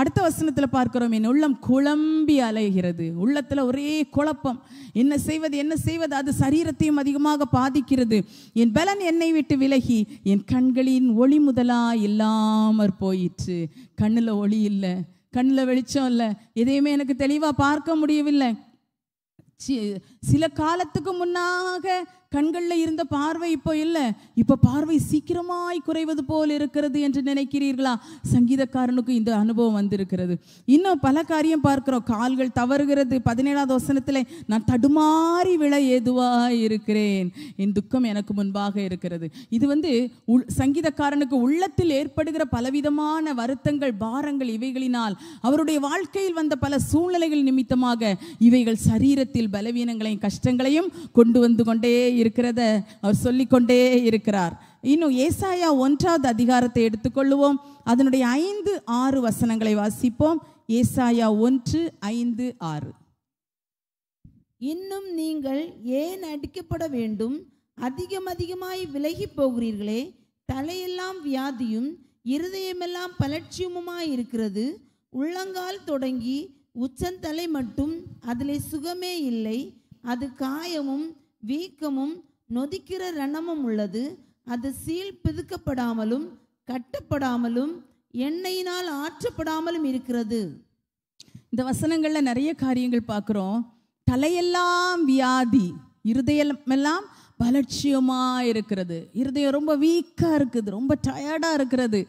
அடுத்த வசனத்தில் பார்க்கிறோம் என் உள்ளம் குழம்பி அலைகிறது உள்ளத்தில் ஒரே குழப்பம் என்ன செய்வது என்ன செய்வது அது சரீரத்தையும் அதிகமாக பாதிக்கிறது என் பலன் என்னை விட்டு விலகி என் கண்களின் ஒளி முதலா இல்லாமற் போயிற்று கண்ணில் ஒளி இல்லை கண்ணில் வெளிச்சம் இல்லை எதையுமே எனக்கு தெளிவாக பார்க்க முடியவில்லை சில காலத்துக்கு முன்னாக கண்களில் இருந்த பார்வை இப்போ இல்லை இப்போ பார்வை சீக்கிரமாய் குறைவது போல் இருக்கிறது என்று நினைக்கிறீர்களா சங்கீதக்காரனுக்கு இந்த அனுபவம் வந்திருக்கிறது இன்னும் பல காரியம் பார்க்கிறோம் கால்கள் தவறுகிறது பதினேழாவது வசனத்தில் நான் தடுமாறி விழ ஏதுவாக இருக்கிறேன் என் துக்கம் எனக்கு முன்பாக இருக்கிறது இது வந்து உள் சங்கீதக்காரனுக்கு உள்ளத்தில் ஏற்படுகிற பலவிதமான வருத்தங்கள் பாரங்கள் இவைகளினால் அவருடைய வாழ்க்கையில் வந்த பல சூழ்நிலைகள் நிமித்தமாக இவைகள் சரீரத்தில் பலவீனங்களையும் கஷ்டங்களையும் கொண்டு வந்து கொண்டே இருக்கிறத அவர் சொல்லிக்கொண்டே இருக்கிறார் இன்னும் ஏசாயா ஒன்றாவது அதிகாரத்தை எடுத்துக்கொள்வோம் அதனுடைய ஐந்து ஆறு வசனங்களை வாசிப்போம் ஏசாயா ஒன்று ஐந்து ஆறு இன்னும் நீங்கள் ஏன் அடிக்கப்பட வேண்டும் அதிகம் அதிகமாய் விலகி போகிறீர்களே தலையெல்லாம் வியாதியும் இருதயமெல்லாம் பலட்சியமுமாய் இருக்கிறது உள்ளங்கால் தொடங்கி உச்சந்தலை மட்டும் அதில் சுகமே இல்லை அது காயமும் வீக்கமும் நொதிக்கிற ரணமும் உள்ளது அது சீல் பிதுக்கப்படாமலும் கட்டப்படாமலும் எண்ணெயினால் ஆற்றப்படாமலும் இருக்கிறது இந்த வசனங்களில் நிறைய காரியங்கள் பார்க்குறோம் தலையெல்லாம் வியாதி இருதயமெல்லாம் பலட்சியமாக இருக்கிறது இருதயம் ரொம்ப வீக்காக இருக்குது ரொம்ப டயர்டாக இருக்கிறது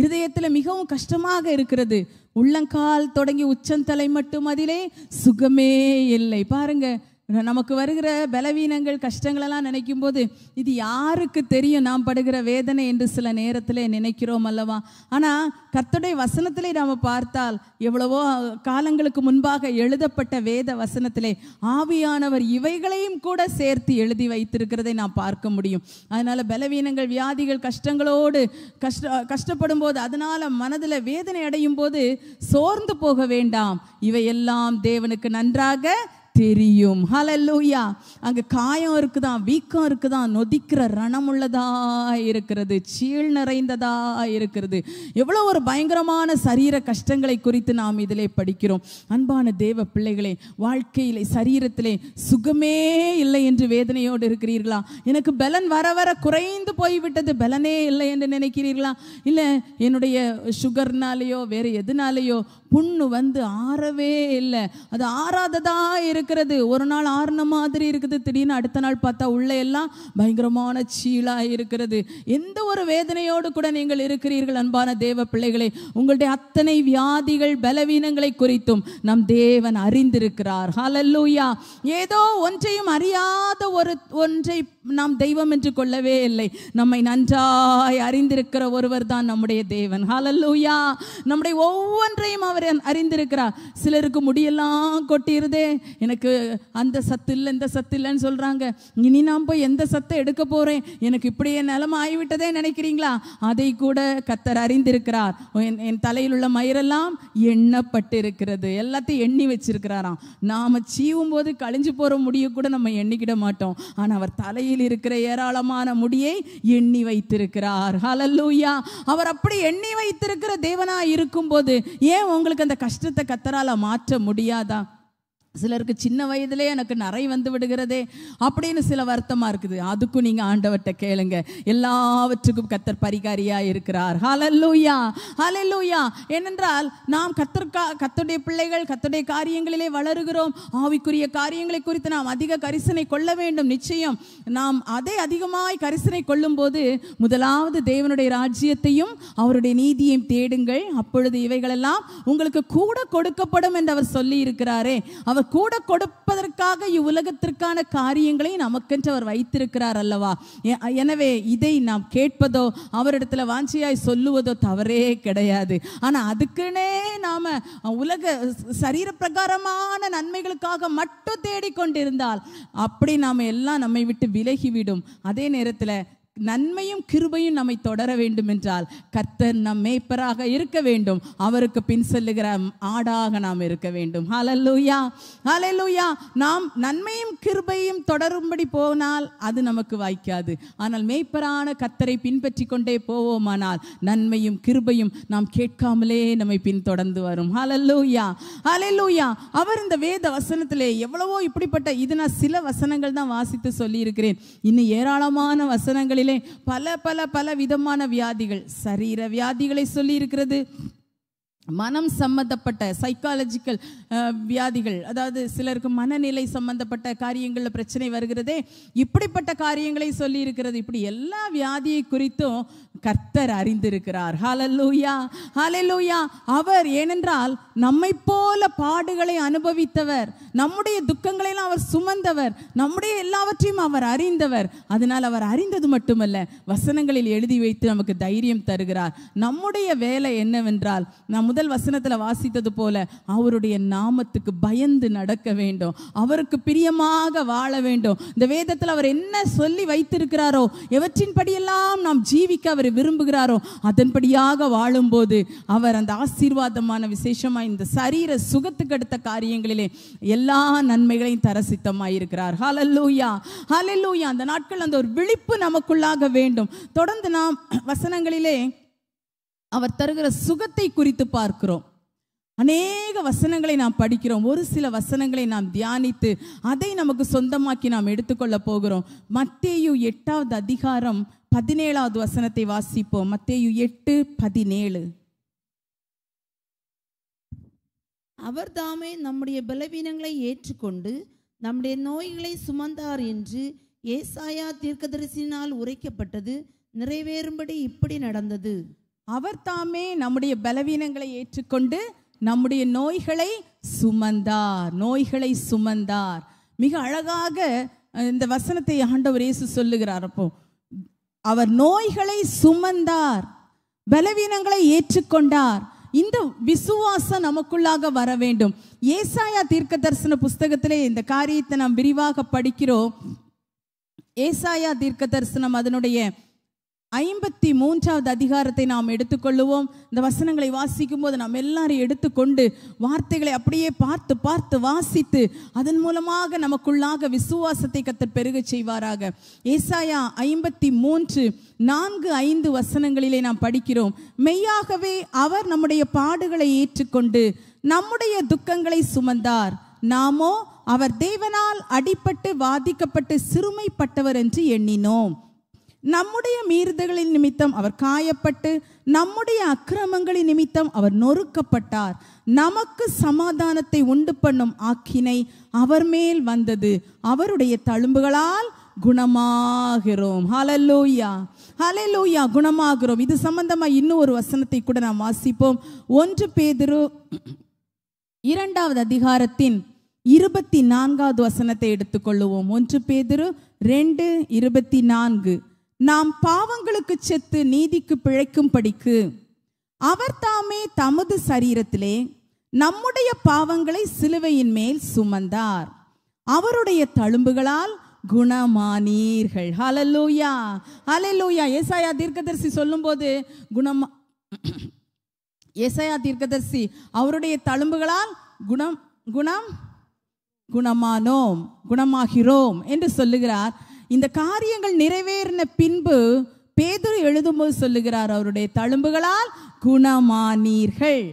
இருதயத்தில் மிகவும் கஷ்டமாக இருக்கிறது உள்ளங்கால் தொடங்கி உச்சந்தலை மட்டும் அதிலே சுகமே இல்லை பாருங்கள் நமக்கு வருகிற பலவீனங்கள் கஷ்டங்களெல்லாம் நினைக்கும் போது இது யாருக்கு தெரியும் நாம் படுகிற வேதனை என்று சில நேரத்தில் நினைக்கிறோம் அல்லவா ஆனால் கத்துடைய வசனத்திலே நாம் பார்த்தால் எவ்வளவோ காலங்களுக்கு முன்பாக எழுதப்பட்ட வேத வசனத்திலே ஆவியானவர் இவைகளையும் கூட சேர்த்து எழுதி வைத்திருக்கிறதை நாம் பார்க்க முடியும் அதனால் பலவீனங்கள் வியாதிகள் கஷ்டங்களோடு கஷ்ட கஷ்டப்படும் போது அதனால் மனதில் வேதனை அடையும் போது சோர்ந்து போக வேண்டாம் இவையெல்லாம் தேவனுக்கு நன்றாக தெரியும் ஹலல்லூயா அங்கே காயம் இருக்குதான் வீக்கம் இருக்குதான் நொதிக்கிற ரணம் உள்ளதா இருக்கிறது சீழ் நிறைந்ததா இருக்கிறது எவ்வளோ ஒரு பயங்கரமான சரீர கஷ்டங்களை குறித்து நாம் இதிலே படிக்கிறோம் அன்பான தேவ பிள்ளைகளே வாழ்க்கையிலே சரீரத்திலே சுகமே இல்லை என்று வேதனையோடு இருக்கிறீர்களா எனக்கு பலன் வர வர குறைந்து போய்விட்டது பலனே இல்லை என்று நினைக்கிறீர்களா இல்லை என்னுடைய சுகர்னாலேயோ வேறு எதுனாலேயோ புண்ணு வந்து ஆறவே இல்லை அது ஆறாததா இருக்கிறது ஒரு நாள் ஆறின மாதிரி இருக்குது திடீர்னு அடுத்த நாள் பார்த்தா உள்ள எல்லாம் பயங்கரமான சீலா இருக்கிறது எந்த ஒரு வேதனையோடு கூட நீங்கள் இருக்கிறீர்கள் அன்பான தேவ பிள்ளைகளே உங்களுடைய அத்தனை வியாதிகள் பலவீனங்களை குறித்தும் நம் தேவன் அறிந்திருக்கிறார் ஹலல்லூயா ஏதோ ஒன்றையும் அறியாத ஒரு ஒன்றை நாம் தெய்வம் என்று கொள்ளவே இல்லை நம்மை நன்றாய் அறிந்திருக்கிற ஒருவர் தான் நம்முடைய தேவன் ஹலல்லூயா நம்முடைய ஒவ்வொன்றையும் அவர் அவர் அறிந்திருக்கிறார் சிலருக்கு முடியெல்லாம் கொட்டிருதே எனக்கு அந்த சத்து இல்லை இந்த சத்து இல்லைன்னு சொல்கிறாங்க இனி நான் போய் எந்த சத்தை எடுக்க போகிறேன் எனக்கு இப்படியே நிலம ஆகிவிட்டதே நினைக்கிறீங்களா அதை கூட கத்தர் அறிந்திருக்கிறார் என் தலையில் உள்ள மயிரெல்லாம் எண்ணப்பட்டிருக்கிறது எல்லாத்தையும் எண்ணி வச்சிருக்கிறாராம் நாம் சீவும் போது கழிஞ்சு போகிற முடியை கூட நம்ம எண்ணிக்கிட மாட்டோம் ஆனால் அவர் தலையில் இருக்கிற ஏராளமான முடியை எண்ணி வைத்திருக்கிறார் அவர் அப்படி எண்ணி வைத்திருக்கிற தேவனாக போது ஏன் உங்களுக்கு அவங்களுக்கு அந்த கஷ்டத்தை கத்தரால் மாற்ற முடியாதா சிலருக்கு சின்ன வயதிலே எனக்கு நிறை வந்து விடுகிறதே அப்படின்னு சில வருத்தமாக இருக்குது அதுக்கும் நீங்கள் ஆண்டவர்கிட்ட கேளுங்க எல்லாவற்றுக்கும் கத்தர் பரிகாரியாக இருக்கிறார் ஹலல்லூயா ஹலல்லூயா ஏனென்றால் நாம் கத்தர்கா கத்தருடைய பிள்ளைகள் கத்தருடைய காரியங்களிலே வளருகிறோம் ஆவிக்குரிய காரியங்களை குறித்து நாம் அதிக கரிசனை கொள்ள வேண்டும் நிச்சயம் நாம் அதை அதிகமாய் கரிசனை கொள்ளும் போது முதலாவது தேவனுடைய ராஜ்யத்தையும் அவருடைய நீதியையும் தேடுங்கள் அப்பொழுது இவைகளெல்லாம் உங்களுக்கு கூட கொடுக்கப்படும் என்று அவர் சொல்லி இருக்கிறாரே அவர் அவர் கூட கொடுப்பதற்காக இவ்வுலகத்திற்கான காரியங்களை நமக்கென்று அவர் வைத்திருக்கிறார் அல்லவா எனவே இதை நாம் கேட்பதோ அவரிடத்துல வாஞ்சியாய் சொல்லுவதோ தவறே கிடையாது ஆனால் அதுக்குன்னே நாம் உலக சரீர பிரகாரமான நன்மைகளுக்காக மட்டும் தேடிக்கொண்டிருந்தால் அப்படி நாம் எல்லாம் நம்மை விட்டு விலகிவிடும் அதே நேரத்தில் நன்மையும் கிருபையும் நம்மை தொடர வேண்டும் என்றால் கர்த்தர் நம் மேய்ப்பராக இருக்க வேண்டும் அவருக்கு பின் செல்லுகிற ஆடாக நாம் இருக்க வேண்டும் ஹலல்லூயா ஹலல்லூயா நாம் நன்மையும் கிருபையும் தொடரும்படி போனால் அது நமக்கு வாய்க்காது ஆனால் மேய்ப்பரான கத்தரை பின்பற்றி கொண்டே போவோமானால் நன்மையும் கிருபையும் நாம் கேட்காமலே நம்மை பின்தொடர்ந்து வரும் ஹலல்லூயா ஹலல்லூயா அவர் இந்த வேத வசனத்திலே எவ்வளவோ இப்படிப்பட்ட இது நான் சில வசனங்கள் தான் வாசித்து சொல்லியிருக்கிறேன் இன்னும் ஏராளமான வசனங்களில் வேளையிலே பல பல பல விதமான வியாதிகள் சரீர வியாதிகளை சொல்லி இருக்கிறது மனம் சம்பந்தப்பட்ட சைக்காலஜிக்கல் வியாதிகள் அதாவது சிலருக்கு மனநிலை சம்பந்தப்பட்ட காரியங்களில் பிரச்சனை வருகிறதே இப்படிப்பட்ட காரியங்களை சொல்லி இருக்கிறது இப்படி எல்லா வியாதியை குறித்தும் கர்த்தர் அறிந்திருக்கிறார் ஹாலல்லூயா ஹாலல்லூயா அவர் ஏனென்றால் நம்மை போல பாடுகளை அனுபவித்தவர் நம்முடைய துக்கங்களையெல்லாம் அவர் சுமந்தவர் நம்முடைய எல்லாவற்றையும் அவர் அறிந்தவர் அதனால் அவர் அறிந்தது மட்டுமல்ல வசனங்களில் எழுதி வைத்து நமக்கு தைரியம் தருகிறார் நம்முடைய வேலை என்னவென்றால் நான் முதல் வசனத்தில் வாசித்தது போல அவருடைய நான் நாமத்துக்கு பயந்து நடக்க வேண்டும் அவருக்கு பிரியமாக வாழ வேண்டும் இந்த வேதத்தில் அவர் என்ன சொல்லி வைத்திருக்கிறாரோ எவற்றின்படியெல்லாம் நாம் ஜீவிக்க அவர் விரும்புகிறாரோ அதன்படியாக வாழும்போது அவர் அந்த ஆசீர்வாதமான விசேஷமாக இந்த சரீர சுகத்துக்கு எடுத்த காரியங்களிலே எல்லா நன்மைகளையும் தர சித்தமாயிருக்கிறார் ஹலல்லூயா ஹலல்லூயா அந்த நாட்கள் அந்த ஒரு விழிப்பு நமக்குள்ளாக வேண்டும் தொடர்ந்து நாம் வசனங்களிலே அவர் தருகிற சுகத்தை குறித்து பார்க்கிறோம் அநேக வசனங்களை நாம் படிக்கிறோம் ஒரு சில வசனங்களை நாம் தியானித்து அதை நமக்கு சொந்தமாக்கி நாம் எடுத்துக்கொள்ள போகிறோம் மத்தேயு எட்டாவது அதிகாரம் பதினேழாவது வசனத்தை வாசிப்போம் மத்தேயு எட்டு பதினேழு அவர் தாமே நம்முடைய பலவீனங்களை ஏற்றுக்கொண்டு நம்முடைய நோய்களை சுமந்தார் என்று ஏசாயா தீர்க்கதரிசினால் உரைக்கப்பட்டது நிறைவேறும்படி இப்படி நடந்தது அவர் தாமே நம்முடைய பலவீனங்களை ஏற்றுக்கொண்டு நம்முடைய நோய்களை சுமந்தார் நோய்களை சுமந்தார் மிக அழகாக இந்த வசனத்தை ஆண்டவர் இயேசு சொல்லுகிறார் அப்போ அவர் நோய்களை சுமந்தார் பலவீனங்களை ஏற்றுக்கொண்டார் இந்த விசுவாசம் நமக்குள்ளாக வர வேண்டும் ஏசாயா தீர்க்க தரிசன புஸ்தகத்திலே இந்த காரியத்தை நாம் விரிவாக படிக்கிறோம் ஏசாயா தீர்க்க தரிசனம் அதனுடைய ஐம்பத்தி மூன்றாவது அதிகாரத்தை நாம் எடுத்துக்கொள்ளுவோம் இந்த வசனங்களை வாசிக்கும் போது நாம் எல்லாரும் எடுத்துக்கொண்டு வார்த்தைகளை அப்படியே பார்த்து பார்த்து வாசித்து அதன் மூலமாக நமக்குள்ளாக விசுவாசத்தை கத்தர் பெருக செய்வாராக ஏசாயா ஐம்பத்தி மூன்று நான்கு ஐந்து வசனங்களிலே நாம் படிக்கிறோம் மெய்யாகவே அவர் நம்முடைய பாடுகளை ஏற்றுக்கொண்டு நம்முடைய துக்கங்களை சுமந்தார் நாமோ அவர் தேவனால் அடிப்பட்டு வாதிக்கப்பட்டு சிறுமைப்பட்டவர் என்று எண்ணினோம் நம்முடைய மீறுதல்களின் நிமித்தம் அவர் காயப்பட்டு நம்முடைய அக்கிரமங்களின் நிமித்தம் அவர் நொறுக்கப்பட்டார் நமக்கு சமாதானத்தை உண்டு பண்ணும் ஆக்கினை அவர் மேல் வந்தது அவருடைய தழும்புகளால் குணமாகிறோம் ஹலலூயா ஹலலூயா குணமாகிறோம் இது சம்பந்தமா இன்னும் ஒரு வசனத்தை கூட நாம் வாசிப்போம் ஒன்று பேதிரு இரண்டாவது அதிகாரத்தின் இருபத்தி நான்காவது வசனத்தை எடுத்துக்கொள்ளுவோம் ஒன்று பேதிரு ரெண்டு இருபத்தி நான்கு நாம் பாவங்களுக்கு செத்து நீதிக்கு பிழைக்கும் படிக்கு அவர் தாமே தமது சரீரத்திலே நம்முடைய பாவங்களை சிலுவையின் மேல் சுமந்தார் அவருடைய தழும்புகளால் குணமானீர்கள் ஹலலூயா ஹலலூயா ஏசாயா தீர்க்கதரிசி சொல்லும்போது குணமா ஏசாயா தீர்க்கதர்சி அவருடைய தழும்புகளால் குணம் குணம் குணமானோம் குணமாகிறோம் என்று சொல்லுகிறார் இந்த காரியங்கள் நிறைவேறின பின்பு பேதுரு எழுதும்போது சொல்லுகிறார் அவருடைய தழும்புகளால் குணமானீர்கள்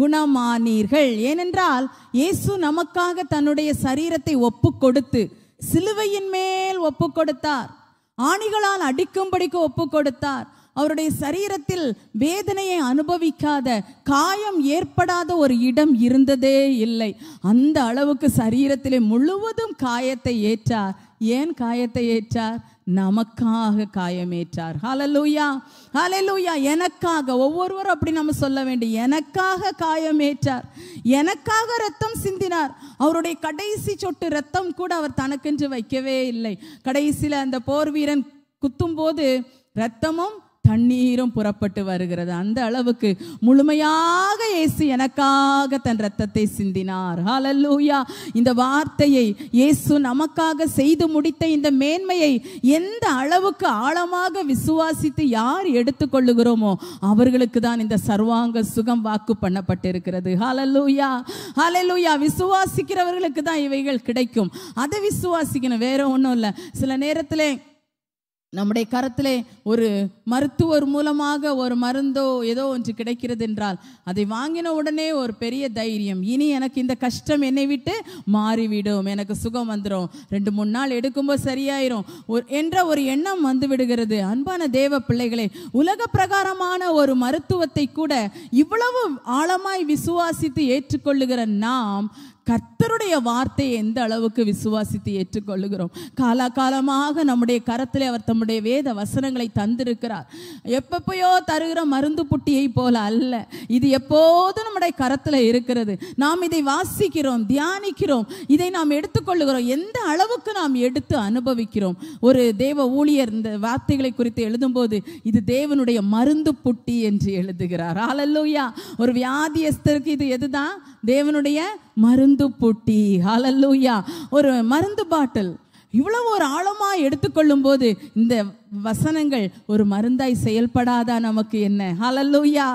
குணமானீர்கள் ஏனென்றால் இயேசு நமக்காக தன்னுடைய சரீரத்தை ஒப்பு கொடுத்து சிலுவையின் மேல் ஒப்பு கொடுத்தார் ஆணிகளால் அடிக்கும்படிக்கு ஒப்பு கொடுத்தார் அவருடைய சரீரத்தில் வேதனையை அனுபவிக்காத காயம் ஏற்படாத ஒரு இடம் இருந்ததே இல்லை அந்த அளவுக்கு சரீரத்திலே முழுவதும் காயத்தை ஏற்றார் ஏன் காயத்தை ஏற்றார் நமக்காக காயமேற்றார் ஹலலூயா ஹலலூயா எனக்காக ஒவ்வொருவரும் அப்படி நம்ம சொல்ல வேண்டும் எனக்காக காயமேற்றார் எனக்காக ரத்தம் சிந்தினார் அவருடைய கடைசி சொட்டு ரத்தம் கூட அவர் தனக்கென்று வைக்கவே இல்லை கடைசியில் அந்த போர் வீரன் குத்தும்போது ரத்தமும் தண்ணீரும் புறப்பட்டு வருகிறது அந்த அளவுக்கு முழுமையாக இயேசு எனக்காக தன் ரத்தத்தை சிந்தினார் ஹாலல்லூயா இந்த வார்த்தையை இயேசு நமக்காக செய்து முடித்த இந்த மேன்மையை எந்த அளவுக்கு ஆழமாக விசுவாசித்து யார் எடுத்துக்கொள்ளுகிறோமோ அவர்களுக்கு தான் இந்த சர்வாங்க சுகம் வாக்கு பண்ணப்பட்டிருக்கிறது ஹாலல்லூயா ஹாலல்லூயா விசுவாசிக்கிறவர்களுக்கு தான் இவைகள் கிடைக்கும் அதை விசுவாசிக்கணும் வேற ஒன்றும் இல்லை சில நேரத்தில் நம்முடைய கரத்திலே ஒரு மருத்துவர் மூலமாக ஒரு மருந்தோ ஏதோ ஒன்று கிடைக்கிறது என்றால் அதை வாங்கின உடனே ஒரு பெரிய தைரியம் இனி எனக்கு இந்த கஷ்டம் என்னை விட்டு மாறிவிடும் எனக்கு சுகம் வந்துடும் ரெண்டு மூணு நாள் எடுக்கும்போது சரியாயிரும் ஒரு என்ற ஒரு எண்ணம் வந்து விடுகிறது அன்பான தேவ பிள்ளைகளே உலக பிரகாரமான ஒரு மருத்துவத்தை கூட இவ்வளவு ஆழமாய் விசுவாசித்து ஏற்றுக்கொள்ளுகிற நாம் கர்த்தருடைய வார்த்தையை எந்த அளவுக்கு விசுவாசித்து ஏற்றுக்கொள்ளுகிறோம் காலாகாலமாக நம்முடைய கரத்திலே அவர் தம்முடைய வேத வசனங்களை தந்திருக்கிறார் எப்பப்பையோ தருகிற மருந்து புட்டியை போல அல்ல இது எப்போதும் நம்முடைய கரத்தில் இருக்கிறது நாம் இதை வாசிக்கிறோம் தியானிக்கிறோம் இதை நாம் எடுத்துக்கொள்ளுகிறோம் எந்த அளவுக்கு நாம் எடுத்து அனுபவிக்கிறோம் ஒரு தேவ ஊழியர் இந்த வார்த்தைகளை குறித்து எழுதும்போது இது தேவனுடைய மருந்து புட்டி என்று எழுதுகிறார் ஆலல்லூயா ஒரு வியாதியஸ்தருக்கு இது எதுதான் தேவனுடைய மருந்து பொட்டி ஹலல்லூயா ஒரு மருந்து பாட்டில் இவ்வளவு ஒரு ஆழமாக எடுத்துக்கொள்ளும் போது இந்த வசனங்கள் ஒரு மருந்தாய் செயல்படாதா நமக்கு என்ன ஹலல்லூயா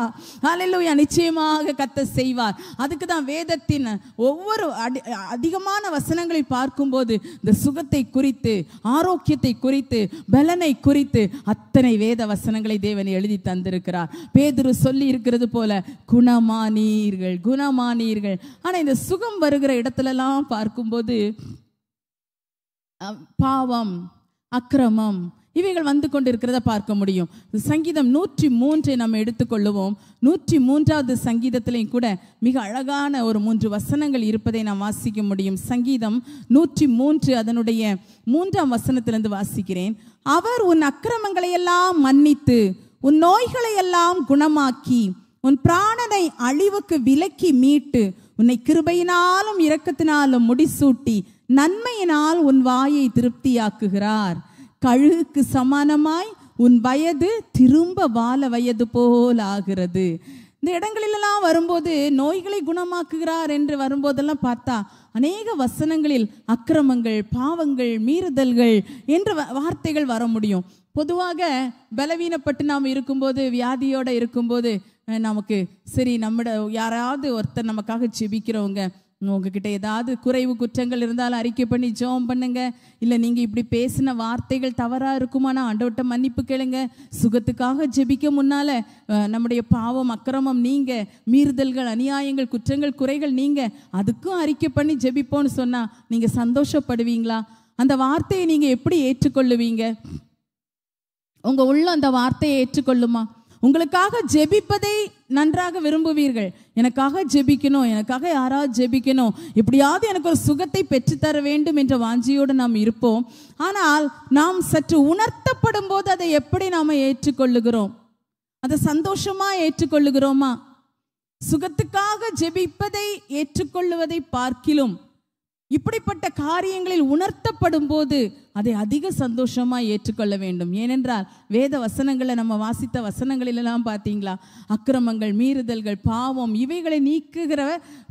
ஹலல்லூயா நிச்சயமாக கத்த செய்வார் அதுக்கு தான் வேதத்தின் ஒவ்வொரு அடி அதிகமான வசனங்களை பார்க்கும்போது இந்த சுகத்தை குறித்து ஆரோக்கியத்தை குறித்து பலனை குறித்து அத்தனை வேத வசனங்களை தேவன் எழுதி தந்திருக்கிறார் பேதுரு சொல்லி இருக்கிறது போல குணமானீர்கள் குணமானீர்கள் ஆனால் இந்த சுகம் வருகிற இடத்துலலாம் பார்க்கும்போது பாவம் அக்கிரமம் இவைகள் வந்து கொண்டிருக்கிறத பார்க்க முடியும் சங்கீதம் நூற்றி மூன்றை நம்ம எடுத்துக்கொள்ளுவோம் நூற்றி மூன்றாவது சங்கீதத்திலையும் கூட மிக அழகான ஒரு மூன்று வசனங்கள் இருப்பதை நாம் வாசிக்க முடியும் சங்கீதம் நூற்றி மூன்று அதனுடைய மூன்றாம் வசனத்திலிருந்து வாசிக்கிறேன் அவர் உன் அக்கிரமங்களை எல்லாம் மன்னித்து உன் நோய்களை எல்லாம் குணமாக்கி உன் பிராணனை அழிவுக்கு விலக்கி மீட்டு உன்னை கிருபையினாலும் இரக்கத்தினாலும் முடிசூட்டி நன்மையினால் உன் வாயை திருப்தியாக்குகிறார் கழுகுக்கு சமானமாய் உன் வயது திரும்ப வாழ வயது போல் ஆகிறது இந்த இடங்களிலெல்லாம் வரும்போது நோய்களை குணமாக்குகிறார் என்று வரும்போதெல்லாம் பார்த்தா அநேக வசனங்களில் அக்கிரமங்கள் பாவங்கள் மீறுதல்கள் என்ற வார்த்தைகள் வர முடியும் பொதுவாக பலவீனப்பட்டு நாம் இருக்கும்போது வியாதியோடு இருக்கும்போது நமக்கு சரி நம்மட யாராவது ஒருத்தர் நமக்காக செபிக்கிறவங்க உங்ககிட்ட ஏதாவது குறைவு குற்றங்கள் இருந்தாலும் அறிக்கை பண்ணி ஜோம் பண்ணுங்க இல்லை நீங்கள் இப்படி பேசின வார்த்தைகள் தவறாக இருக்குமானா ஆண்டவட்ட மன்னிப்பு கேளுங்க சுகத்துக்காக ஜெபிக்க முன்னால நம்முடைய பாவம் அக்கிரமம் நீங்க மீறுதல்கள் அநியாயங்கள் குற்றங்கள் குறைகள் நீங்க அதுக்கும் அறிக்கை பண்ணி ஜெபிப்போன்னு சொன்னா நீங்க சந்தோஷப்படுவீங்களா அந்த வார்த்தையை நீங்கள் எப்படி ஏற்றுக்கொள்ளுவீங்க உங்க உள்ள அந்த வார்த்தையை ஏற்றுக்கொள்ளுமா உங்களுக்காக ஜெபிப்பதை நன்றாக விரும்புவீர்கள் எனக்காக ஜெபிக்கணும் எனக்காக யாராவது ஜெபிக்கணும் எப்படியாவது எனக்கு ஒரு சுகத்தை பெற்றுத்தர வேண்டும் என்ற வாஞ்சியோடு நாம் இருப்போம் ஆனால் நாம் சற்று உணர்த்தப்படும் போது அதை எப்படி நாம் ஏற்றுக்கொள்ளுகிறோம் அதை சந்தோஷமாக ஏற்றுக்கொள்ளுகிறோமா சுகத்துக்காக ஜெபிப்பதை ஏற்றுக்கொள்ளுவதை பார்க்கிலும் இப்படிப்பட்ட காரியங்களில் உணர்த்தப்படும் போது அதை அதிக சந்தோஷமாக ஏற்றுக்கொள்ள வேண்டும் ஏனென்றால் வேத வசனங்களை நம்ம வாசித்த வசனங்களிலெல்லாம் பார்த்தீங்களா அக்கிரமங்கள் மீறுதல்கள் பாவம் இவைகளை நீக்குகிற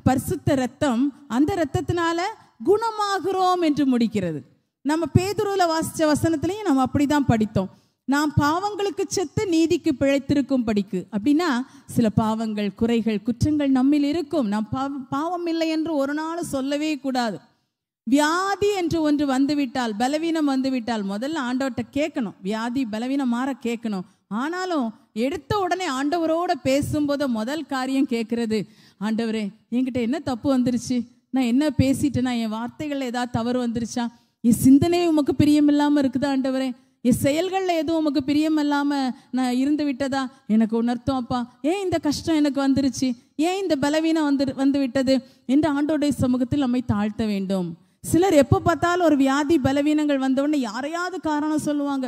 பரிசுத்த ரத்தம் அந்த ரத்தத்தினால குணமாகிறோம் என்று முடிக்கிறது நம்ம பேதுருவில் வாசித்த வசனத்துலேயும் நம்ம அப்படி தான் படித்தோம் நாம் பாவங்களுக்கு செத்து நீதிக்கு பிழைத்திருக்கும் படிக்கு அப்படின்னா சில பாவங்கள் குறைகள் குற்றங்கள் நம்மில் இருக்கும் நாம் பாவம் இல்லை என்று ஒரு நாள் சொல்லவே கூடாது வியாதி என்று ஒன்று வந்துவிட்டால் பலவீனம் வந்துவிட்டால் முதல்ல ஆண்டவர்கிட்ட கேட்கணும் வியாதி பலவீனம் மாற கேட்கணும் ஆனாலும் எடுத்த உடனே ஆண்டவரோட பேசும்போது முதல் காரியம் கேட்கறது ஆண்டவரே என்கிட்ட என்ன தப்பு வந்துருச்சு நான் என்ன பேசிட்டேன்னா என் வார்த்தைகள் ஏதாவது தவறு வந்துருச்சா என் சிந்தனை உமக்கு பிரியமில்லாமல் இருக்குதா ஆண்டவரே என் செயல்களில் எதுவும் உமக்கு பிரியம் இல்லாமல் நான் இருந்து விட்டதா எனக்கு உணர்த்தும் அப்பா ஏன் இந்த கஷ்டம் எனக்கு வந்துருச்சு ஏன் இந்த பலவீனம் வந்து வந்து விட்டது என்று ஆண்டோடைய சமூகத்தில் நம்மை தாழ்த்த வேண்டும் சிலர் எப்போ பார்த்தாலும் ஒரு வியாதி பலவீனங்கள் வந்தவுடனே யாரையாவது காரணம் சொல்லுவாங்க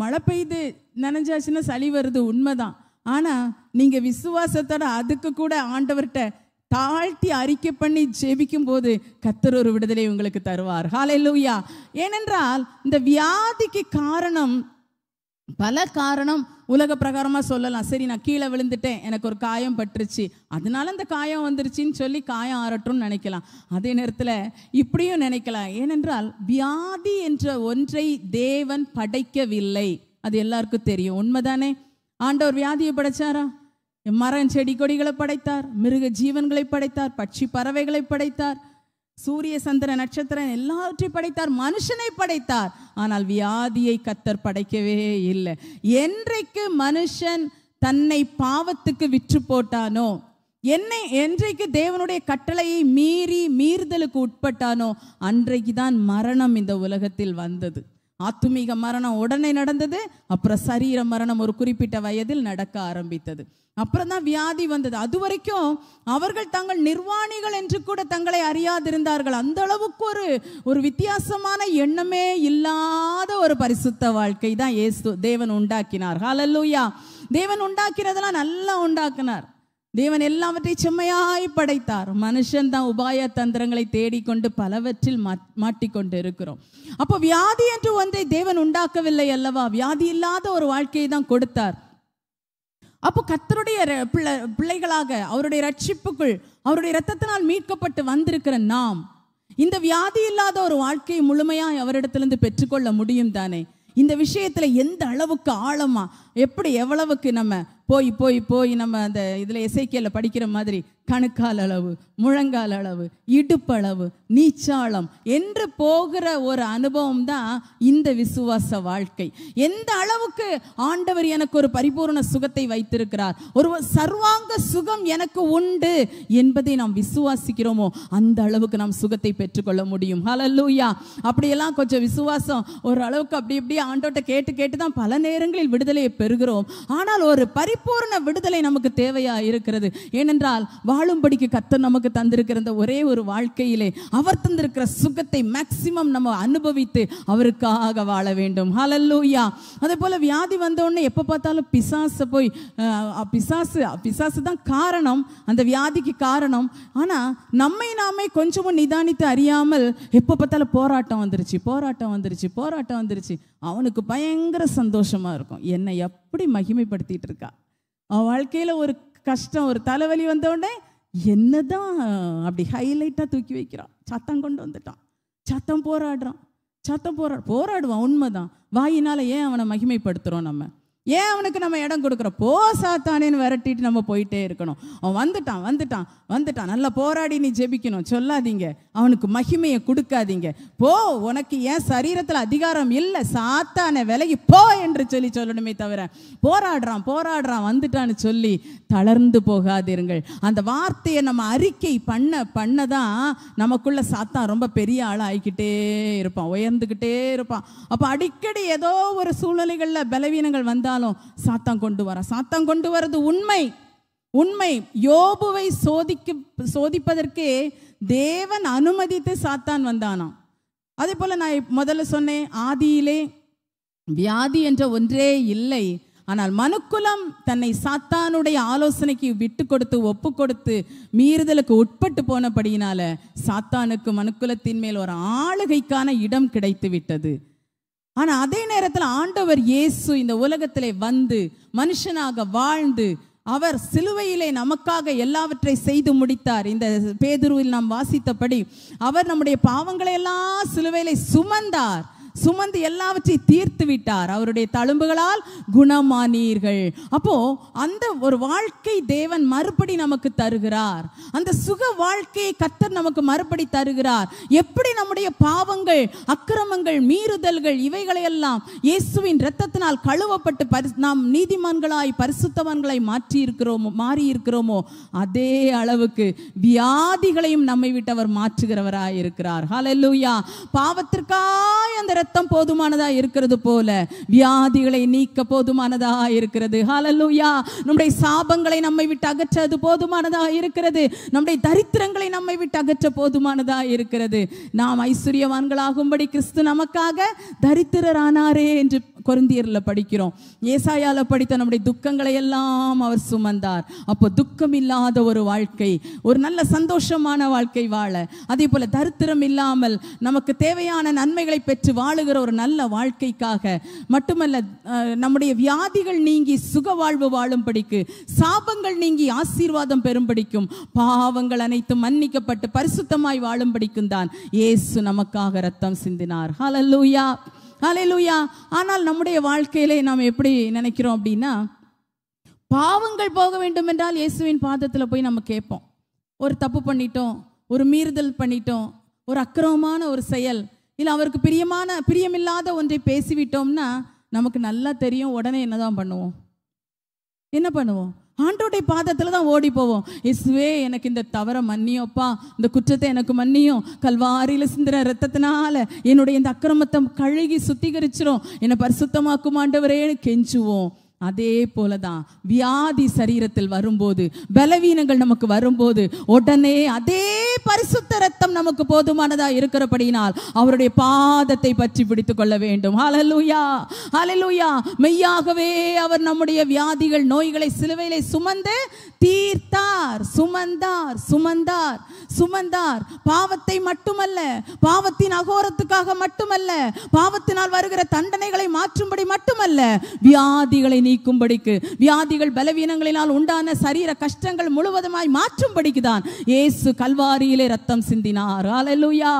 மழை பெய்து நினைஞ்சாச்சுன்னா சளி வருது உண்மைதான் ஆனால் நீங்கள் விசுவாசத்தோட அதுக்கு கூட ஆண்டவர்கிட்ட தாழ்த்தி அறிக்கை பண்ணி ஜெபிக்கும் போது கத்தர் ஒரு விடுதலை உங்களுக்கு தருவார் ஹாலே லூயா ஏனென்றால் இந்த வியாதிக்கு காரணம் பல காரணம் உலக பிரகாரமாக சொல்லலாம் சரி நான் கீழே விழுந்துட்டேன் எனக்கு ஒரு காயம் பட்டுருச்சு அதனால அந்த காயம் வந்துருச்சின்னு சொல்லி காயம் ஆறட்டும்னு நினைக்கலாம் அதே நேரத்தில் இப்படியும் நினைக்கலாம் ஏனென்றால் வியாதி என்ற ஒன்றை தேவன் படைக்கவில்லை அது எல்லாருக்கும் தெரியும் உண்மைதானே ஆண்டவர் வியாதியை படைச்சாரா மரம் செடி கொடிகளை படைத்தார் மிருக ஜீவன்களை படைத்தார் பட்சி பறவைகளை படைத்தார் சூரிய சந்திர நட்சத்திரன் எல்லாவற்றையும் படைத்தார் மனுஷனை படைத்தார் ஆனால் வியாதியை கத்தர் படைக்கவே இல்லை என்றைக்கு மனுஷன் தன்னை பாவத்துக்கு விற்று போட்டானோ என்னை என்றைக்கு தேவனுடைய கட்டளையை மீறி மீறுதலுக்கு உட்பட்டானோ அன்றைக்கு தான் மரணம் இந்த உலகத்தில் வந்தது ஆத்துமீக மரணம் உடனே நடந்தது அப்புறம் சரீர மரணம் ஒரு குறிப்பிட்ட வயதில் நடக்க ஆரம்பித்தது அப்புறம் தான் வியாதி வந்தது அது வரைக்கும் அவர்கள் தங்கள் நிர்வாணிகள் என்று கூட தங்களை அறியாதிருந்தார்கள் அந்த அளவுக்கு ஒரு ஒரு வித்தியாசமான எண்ணமே இல்லாத ஒரு பரிசுத்த வாழ்க்கை தான் ஏசு தேவன் உண்டாக்கினார் ஹாலல்லூயா தேவன் உண்டாக்கிறதெல்லாம் நல்லா உண்டாக்கினார் தேவன் எல்லாவற்றையும் செம்மையாய் படைத்தார் மனுஷன் தான் உபாய தந்திரங்களை தேடிக்கொண்டு பலவற்றில் மாட்டிக்கொண்டு இருக்கிறோம் அப்போ வியாதி என்று ஒன்றை தேவன் உண்டாக்கவில்லை அல்லவா வியாதி இல்லாத ஒரு வாழ்க்கையை தான் கொடுத்தார் அப்போ கத்தருடைய பிள்ளைகளாக அவருடைய ரட்சிப்புக்குள் அவருடைய ரத்தத்தினால் மீட்கப்பட்டு வந்திருக்கிற நாம் இந்த வியாதி இல்லாத ஒரு வாழ்க்கையை முழுமையாக அவரிடத்திலிருந்து பெற்றுக்கொள்ள முடியும் தானே இந்த விஷயத்தில் எந்த அளவுக்கு ஆழமா எப்படி எவ்வளவுக்கு நம்ம போய் போய் போய் நம்ம அந்த இதில் எஸ்ஐகேல படிக்கிற மாதிரி கணுக்கால் அளவு முழங்கால் அளவு இடுப்பளவு நீச்சாளம் என்று போகிற ஒரு அனுபவம் தான் இந்த விசுவாச வாழ்க்கை எந்த அளவுக்கு ஆண்டவர் எனக்கு ஒரு பரிபூர்ண சுகத்தை வைத்திருக்கிறார் ஒரு சர்வாங்க சுகம் எனக்கு உண்டு என்பதை நாம் விசுவாசிக்கிறோமோ அந்த அளவுக்கு நாம் சுகத்தை பெற்றுக்கொள்ள முடியும் ஹலல்லூயா அப்படியெல்லாம் கொஞ்சம் விசுவாசம் ஒரு அளவுக்கு அப்படி இப்படி ஆண்டோட்ட கேட்டு கேட்டு தான் பல நேரங்களில் விடுதலையை பெறுகிறோம் ஆனால் ஒரு பரிபூர்ண விடுதலை நமக்கு தேவையா இருக்கிறது ஏனென்றால் வாழும்படிக்கு கத்த நமக்கு தந்திருக்கிற ஒரே ஒரு வாழ்க்கையிலே அவர் தந்திருக்கிற சுகத்தை மேக்சிமம் நம்ம அனுபவித்து அவருக்காக வாழ வேண்டும் ஹலல்லூயா அதே போல வியாதி வந்தோடனே எப்போ பார்த்தாலும் பிசாசை போய் பிசாசு பிசாசு தான் காரணம் அந்த வியாதிக்கு காரணம் ஆனால் நம்மை நாமே கொஞ்சமும் நிதானித்து அறியாமல் எப்போ பார்த்தாலும் போராட்டம் வந்துருச்சு போராட்டம் வந்துருச்சு போராட்டம் வந்துருச்சு அவனுக்கு பயங்கர சந்தோஷமாக இருக்கும் என்னை எப்படி மகிமைப்படுத்திட்டு இருக்கா அவன் வாழ்க்கையில் ஒரு கஷ்டம் ஒரு தலைவலி வந்தோடனே என்ன தான் அப்படி ஹைலைட்டாக தூக்கி வைக்கிறான் சத்தம் கொண்டு வந்துட்டான் சத்தம் போராடுறான் சத்தம் போரா போராடுவான் உண்மைதான் வாயினால் ஏன் அவனை மகிமைப்படுத்துகிறோம் நம்ம ஏன் அவனுக்கு நம்ம இடம் கொடுக்குறோம் போ சாத்தானேன்னு விரட்டிட்டு நம்ம போயிட்டே இருக்கணும் அவன் வந்துட்டான் வந்துட்டான் வந்துட்டான் நல்லா போராடி நீ ஜெபிக்கணும் சொல்லாதீங்க அவனுக்கு மகிமையை கொடுக்காதீங்க போ உனக்கு ஏன் சரீரத்தில் அதிகாரம் இல்லை சாத்தான விலகி போ என்று சொல்லி சொல்லணுமே தவிர போராடுறான் போராடுறான் வந்துட்டான்னு சொல்லி தளர்ந்து போகாதீர்கள் அந்த வார்த்தையை நம்ம அறிக்கை பண்ண பண்ண தான் நமக்குள்ள சாத்தான் ரொம்ப பெரிய ஆளாக ஆகிக்கிட்டே இருப்பான் உயர்ந்துக்கிட்டே இருப்பான் அப்போ அடிக்கடி ஏதோ ஒரு சூழ்நிலைகளில் பலவீனங்கள் வந்தால் வேணாலும் சாத்தான் கொண்டு வர சாத்தான் கொண்டு வர்றது உண்மை உண்மை யோபுவை சோதிக்கு சோதிப்பதற்கே தேவன் அனுமதித்து சாத்தான் வந்தானாம் அதே போல நான் முதல்ல சொன்னேன் ஆதியிலே வியாதி என்ற ஒன்றே இல்லை ஆனால் மனுக்குலம் தன்னை சாத்தானுடைய ஆலோசனைக்கு விட்டு கொடுத்து ஒப்பு கொடுத்து மீறுதலுக்கு உட்பட்டு போனபடியினால சாத்தானுக்கு மனுக்குலத்தின் மேல் ஒரு ஆளுகைக்கான இடம் கிடைத்து விட்டது ஆனால் அதே நேரத்தில் ஆண்டவர் இயேசு இந்த உலகத்திலே வந்து மனுஷனாக வாழ்ந்து அவர் சிலுவையிலே நமக்காக எல்லாவற்றை செய்து முடித்தார் இந்த பேதுருவில் நாம் வாசித்தபடி அவர் நம்முடைய பாவங்களை எல்லாம் சிலுவையிலே சுமந்தார் சுமந்து எல்லாவற்றையும் தீர்த்து விட்டார் அவருடைய தழும்புகளால் குணமானீர்கள் அப்போ அந்த ஒரு வாழ்க்கை தேவன் மறுபடி நமக்கு தருகிறார் அந்த சுக வாழ்க்கையை கத்தர் நமக்கு மறுபடி தருகிறார் எப்படி நம்முடைய பாவங்கள் அக்கிரமங்கள் மீறுதல்கள் இவைகளையெல்லாம் இயேசுவின் இரத்தத்தினால் கழுவப்பட்டு பரி நாம் நீதிமான்களாய் பரிசுத்தவான்களை மாற்றி இருக்கிறோமோ மாறி இருக்கிறோமோ அதே அளவுக்கு வியாதிகளையும் நம்மை விட்டு அவர் மாற்றுகிறவராய் இருக்கிறார் ஹலல்லூயா பாவத்திற்காய் அந்த ரத்தம் போதுமானதா இருக்கிறது போல வியாதிகளை நீக்க போதுமானதா இருக்கிறது ஹலலூயா நம்முடைய சாபங்களை நம்மை விட்டு அகற்றது போதுமானதா இருக்கிறது நம்முடைய தரித்திரங்களை நம்மை விட்டு அகற்ற போதுமானதா இருக்கிறது நாம் ஐஸ்வர்யவான்களாகும்படி கிறிஸ்து நமக்காக தரித்திரரானாரே என்று கொருந்தியரில் படிக்கிறோம் ஏசாயால படித்த நம்முடைய துக்கங்களை எல்லாம் அவர் சுமந்தார் அப்போ துக்கம் இல்லாத ஒரு வாழ்க்கை ஒரு நல்ல சந்தோஷமான வாழ்க்கை வாழ அதே போல தரித்திரம் இல்லாமல் நமக்கு தேவையான நன்மைகளை பெற்று வாழுகிற ஒரு நல்ல வாழ்க்கைக்காக மட்டுமல்ல நம்முடைய வியாதிகள் நீங்கி சுக வாழ்வு வாழும்படிக்கு சாபங்கள் நீங்கி ஆசீர்வாதம் பெறும்படிக்கும் பாவங்கள் அனைத்தும் மன்னிக்கப்பட்டு பரிசுத்தமாய் வாழும்படிக்கும் தான் இயேசு நமக்காக ரத்தம் சிந்தினார் ஹலல்லூயா அலையிலுயா ஆனால் நம்முடைய வாழ்க்கையிலே நாம் எப்படி நினைக்கிறோம் அப்படின்னா பாவங்கள் போக வேண்டும் என்றால் இயேசுவின் பாதத்தில் போய் நம்ம கேட்போம் ஒரு தப்பு பண்ணிட்டோம் ஒரு மீறுதல் பண்ணிட்டோம் ஒரு அக்கிரமமான ஒரு செயல் இல்லை அவருக்கு பிரியமான பிரியமில்லாத ஒன்றை பேசிவிட்டோம்னா நமக்கு நல்லா தெரியும் உடனே என்னதான் பண்ணுவோம் என்ன பண்ணுவோம் ஆண்டோடைய பாதத்தில் தான் ஓடி போவோம் இஸ்வே எனக்கு இந்த தவற மன்னியோப்பா இந்த குற்றத்தை எனக்கு மன்னியும் கல்வாரியில் சிந்திர ரத்தத்தினால என்னுடைய இந்த அக்கிரமத்தை கழுகி சுத்திகரிச்சிரும் என்னை பரிசுத்தமாக்குமாண்டவரே கெஞ்சுவோம் அதே போலதான் வியாதி சரீரத்தில் வரும்போது பலவீனங்கள் நமக்கு வரும்போது உடனே அதே பரிசுத்த ரத்தம் நமக்கு போதுமானதா இருக்கிறபடியினால் அவருடைய பாதத்தை பற்றி பிடித்துக் கொள்ள வேண்டும் அலலுயா அலலுயா மெய்யாகவே அவர் நம்முடைய வியாதிகள் நோய்களை சிலுவையிலே சுமந்து தீர்த்தார் சுமந்தார் சுமந்தார் சுமந்தார் பாவத்தை மட்டுமல்ல பாவத்தின் அகோரத்துக்காக மட்டுமல்ல பாவத்தினால் வருகிற தண்டனைகளை மாற்றும்படி மட்டுமல்ல வியாதிகளை நீக்கும்படிக்கு வியாதிகள் பலவீனங்களினால் உண்டான சரீர கஷ்டங்கள் முழுவதுமாய் மாற்றும்படிக்கு தான் ஏசு கல்வாரியிலே ரத்தம் சிந்தினார் அலலுயா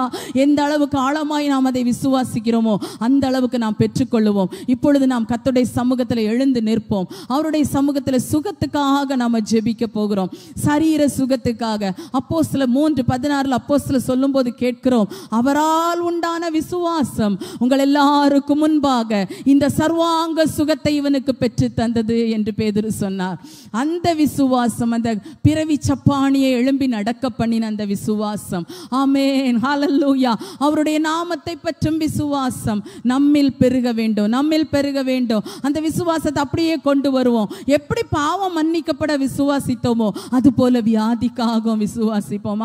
எந்த அளவுக்கு ஆழமாய் நாம் அதை விசுவாசிக்கிறோமோ அந்த அளவுக்கு நாம் பெற்றுக்கொள்ளுவோம் இப்பொழுது நாம் கத்துடைய சமூகத்தில் எழுந்து நிற்போம் அவருடைய சமூகத்தில் சுகத்துக்காக நாம் ஜெபிக்க போகிறோம் சரீர சுகத்துக்காக அப்போ சில பதிமூன்று பதினாறுல அப்போ சில போது கேட்கிறோம் அவரால் உண்டான விசுவாசம் உங்கள் எல்லாருக்கும் முன்பாக இந்த சர்வாங்க சுகத்தை இவனுக்கு பெற்று தந்தது என்று பேதுரு சொன்னார் அந்த விசுவாசம் அந்த பிறவி சப்பானியை எழும்பி நடக்க பண்ணின அந்த விசுவாசம் ஆமேன் ஹாலல்லூயா அவருடைய நாமத்தை பற்றும் விசுவாசம் நம்மில் பெருக வேண்டும் நம்மில் பெருக வேண்டும் அந்த விசுவாசத்தை அப்படியே கொண்டு வருவோம் எப்படி பாவம் மன்னிக்கப்பட விசுவாசித்தோமோ அது போல வியாதிக்காகவும் விசுவாசிப்போம்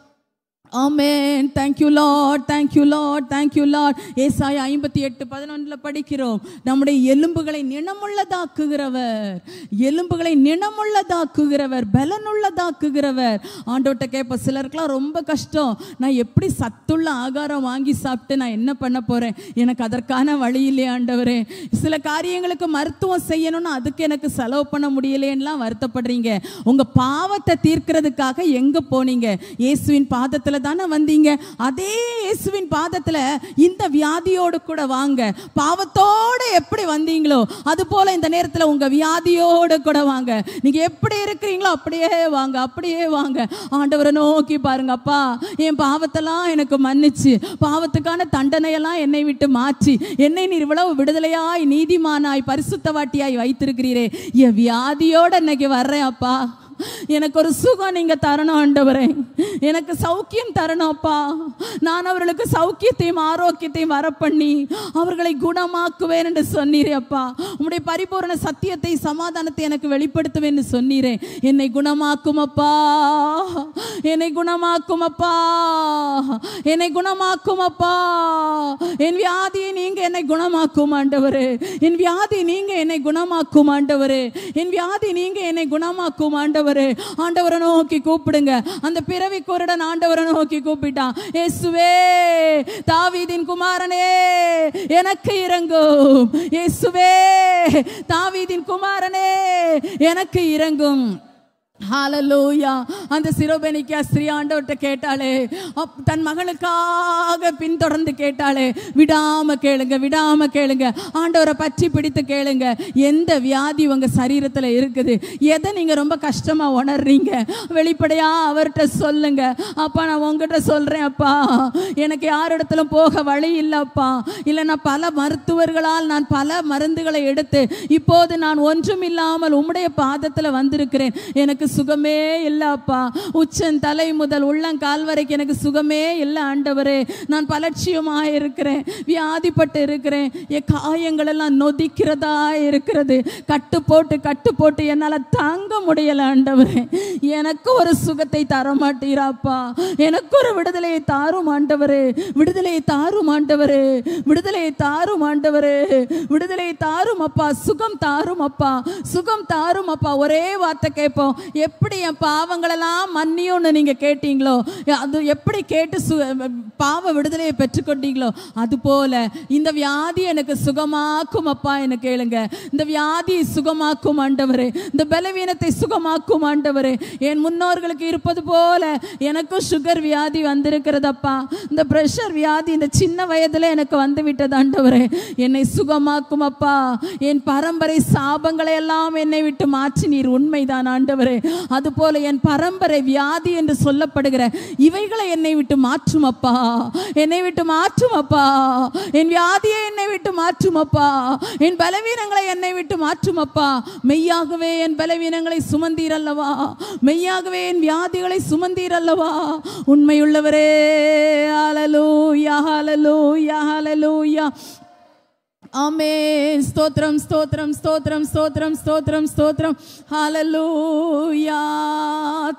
ஆமேன் thank you lord thank you lord thank you lord ஏசாய ஐம்பத்தி எட்டு பதினொன்றில் படிக்கிறோம் நம்முடைய எலும்புகளை நினமுள்ளதாக்குகிறவர் எலும்புகளை நினமுள்ளதாக்குகிறவர் பலனுள்ளதாக்குகிறவர் ஆண்டோட்ட கேட்ப சிலருக்குலாம் ரொம்ப கஷ்டம் நான் எப்படி சத்துள்ள ஆகாரம் வாங்கி சாப்பிட்டு நான் என்ன பண்ண போகிறேன் எனக்கு அதற்கான வழி இல்லையே ஆண்டவரே சில காரியங்களுக்கு மருத்துவம் செய்யணும்னு அதுக்கு எனக்கு செலவு பண்ண முடியலேன்னெலாம் வருத்தப்படுறீங்க உங்கள் பாவத்தை தீர்க்கிறதுக்காக எங்கே போனீங்க இயேசுவின் பாதத்தில் தானே வந்தீங்க அதே இயேசுவின் பாதத்தில் இந்த வியாதியோடு கூட வாங்க பாவத்தோடு எப்படி வந்தீங்களோ அது போல் இந்த நேரத்தில் உங்கள் வியாதியோடு கூட வாங்க நீங்கள் எப்படி இருக்கிறீங்களோ அப்படியே வாங்க அப்படியே வாங்க ஆண்டவரை நோக்கி பாருங்க அப்பா என் பாவத்தெல்லாம் எனக்கு மன்னிச்சு பாவத்துக்கான தண்டனையெல்லாம் என்னை விட்டு மாற்றி என்னை நீர் இவ்வளவு விடுதலையாய் நீதிமானாய் பரிசுத்தவாட்டியாய் வைத்திருக்கிறீரே என் வியாதியோடு இன்னைக்கு வர்றேன் அப்பா எனக்கு ஒரு சுகம் நீங்க தரணும் ஆண்டவரே எனக்கு சௌக்கியம் தரணும்ப்பா நான் அவர்களுக்கு சௌக்கியத்தையும் ஆரோக்கியத்தையும் வர பண்ணி அவர்களை குணமாக்குவேன் என்று சொன்னீரே அப்பா உங்களுடைய பரிபூர்ண சத்தியத்தை சமாதானத்தை எனக்கு வெளிப்படுத்துவேன்னு சொன்னீரே என்னை குணமாக்கும் அப்பா என்னை குணமாக்கும் அப்பா என்னை குணமாக்கும் அப்பா என் வியாதியை நீங்க என்னை குணமாக்கும் ஆண்டவரு என் வியாதி நீங்க என்னை குணமாக்கும் ஆண்டவரு என் வியாதி நீங்க என்னை குணமாக்கும் ஆண்டவர் ஆண்டவரே ஆண்டவரை நோக்கி கூப்பிடுங்க அந்த பிறவி குரடன் ஆண்டவரை நோக்கி கூப்பிட்டான் இயேசுவே தாவீதின் குமாரனே எனக்கு இறங்கும் இயேசுவே தாவீதின் குமாரனே எனக்கு இறங்கும் ஹாலலூயா அந்த சிரோபெனிக்கா ஸ்ரீ ஆண்டவர்கிட்ட கேட்டாளே தன் மகனுக்காக பின்தொடர்ந்து கேட்டாளே விடாம கேளுங்க விடாம கேளுங்க ஆண்டவரை பற்றி பிடித்து கேளுங்க எந்த வியாதி உங்க சரீரத்தில் இருக்குது எதை நீங்க ரொம்ப கஷ்டமா உணர்றீங்க வெளிப்படையா அவர்கிட்ட சொல்லுங்க அப்பா நான் உங்ககிட்ட சொல்றேன் அப்பா எனக்கு யார் இடத்துல போக வழி இல்லைப்பா இல்லை நான் பல மருத்துவர்களால் நான் பல மருந்துகளை எடுத்து இப்போது நான் ஒன்றும் இல்லாமல் உம்முடைய பாதத்தில் வந்திருக்கிறேன் எனக்கு சுகமே இல்லை அப்பா உச்சன் தலை முதல் உள்ளங்கால் வரைக்கும் எனக்கு சுகமே இல்லை ஆண்டவரே நான் பலட்சியமாக இருக்கிறேன் வியாதிப்பட்டு இருக்கிறேன் என் காயங்கள் எல்லாம் நொதிக்கிறதா இருக்கிறது கட்டு போட்டு கட்டு போட்டு என்னால் தாங்க முடியலை ஆண்டவரே எனக்கு ஒரு சுகத்தை தர மாட்டீராப்பா எனக்கு ஒரு விடுதலையை தாரும் ஆண்டவரே விடுதலையை தாரும் ஆண்டவரே விடுதலையை தாரும் ஆண்டவரே விடுதலையை தாரும் அப்பா சுகம் தாரும் அப்பா சுகம் தாரும் அப்பா ஒரே வார்த்தை கேட்போம் எப்படி என் பாவங்களெல்லாம் மன்னியும்னு நீங்கள் கேட்டீங்களோ அது எப்படி கேட்டு சு பாவ விடுதலையை பெற்றுக்கொண்டீங்களோ அது போல இந்த வியாதி எனக்கு சுகமாக்கும் அப்பா என கேளுங்க இந்த வியாதி சுகமாக்கும் ஆண்டவர் இந்த பலவீனத்தை சுகமாக்கும் ஆண்டவர் என் முன்னோர்களுக்கு இருப்பது போல எனக்கும் சுகர் வியாதி வந்திருக்கிறதப்பா இந்த ப்ரெஷர் வியாதி இந்த சின்ன வயதில் எனக்கு வந்து விட்டது ஆண்டவர் என்னை சுகமாக்கும் அப்பா என் பரம்பரை சாபங்களை எல்லாம் என்னை விட்டு மாற்றி நீர் உண்மைதான் ஆண்டவரே அதுபோல என் பரம்பரை வியாதி என்று சொல்லப்படுகிற இவைகளை என்னை விட்டு மாற்றும் அப்பா என்னை விட்டு மாற்றும் அப்பா என் வியாதியை என்னை விட்டு மாற்றும் அப்பா என் பலவீனங்களை என்னை விட்டு மாற்றும் அப்பா மெய்யாகவே என் பலவீனங்களை சுமந்தீர் அல்லவா மெய்யாகவே என் வியாதிகளை சுமந்தீர் அல்லவா உண்மையுள்ளவரே அலலூயா அலலூயா அலலூயா ஆமேன் ஸ்தோத்ரம் ஸ்தோத்ரம் ஸ்தோத்ரம் ஸ்தோத்ரம் ஸ்தோத்ரம் ஸ்தோத்ரம் ஹலலூயா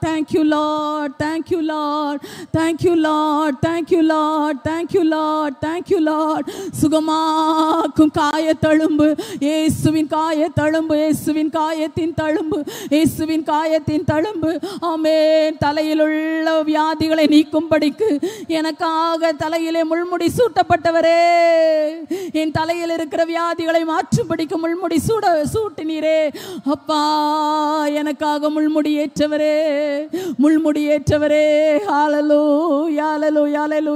thank you lord thank you lord thank you lord thank you lord thank you lord thank you lord சுகமாக்கும் காயத்தழும்பு இயேசுவின் காயத்தழும்பு இயேசுவின் காயத்தின் தழும்பு இயேசுவின் காயத்தின் தழும்பு ஆமேன் தலையில் உள்ள வியாதிகளை நீக்கும்படிக்கு எனக்காக தலையிலே முள்முடி சூட்டப்பட்டவரே என் தலையில் இருக்கிற வியாதிகளை மாற்றும்படிக்கு முள்முடி சூட சூட்டினீரே அப்பா எனக்காக முள்முடி ஏற்றவரே முள்முடி ஏற்றவரே ஆலலோ யாலலோ யாலலோ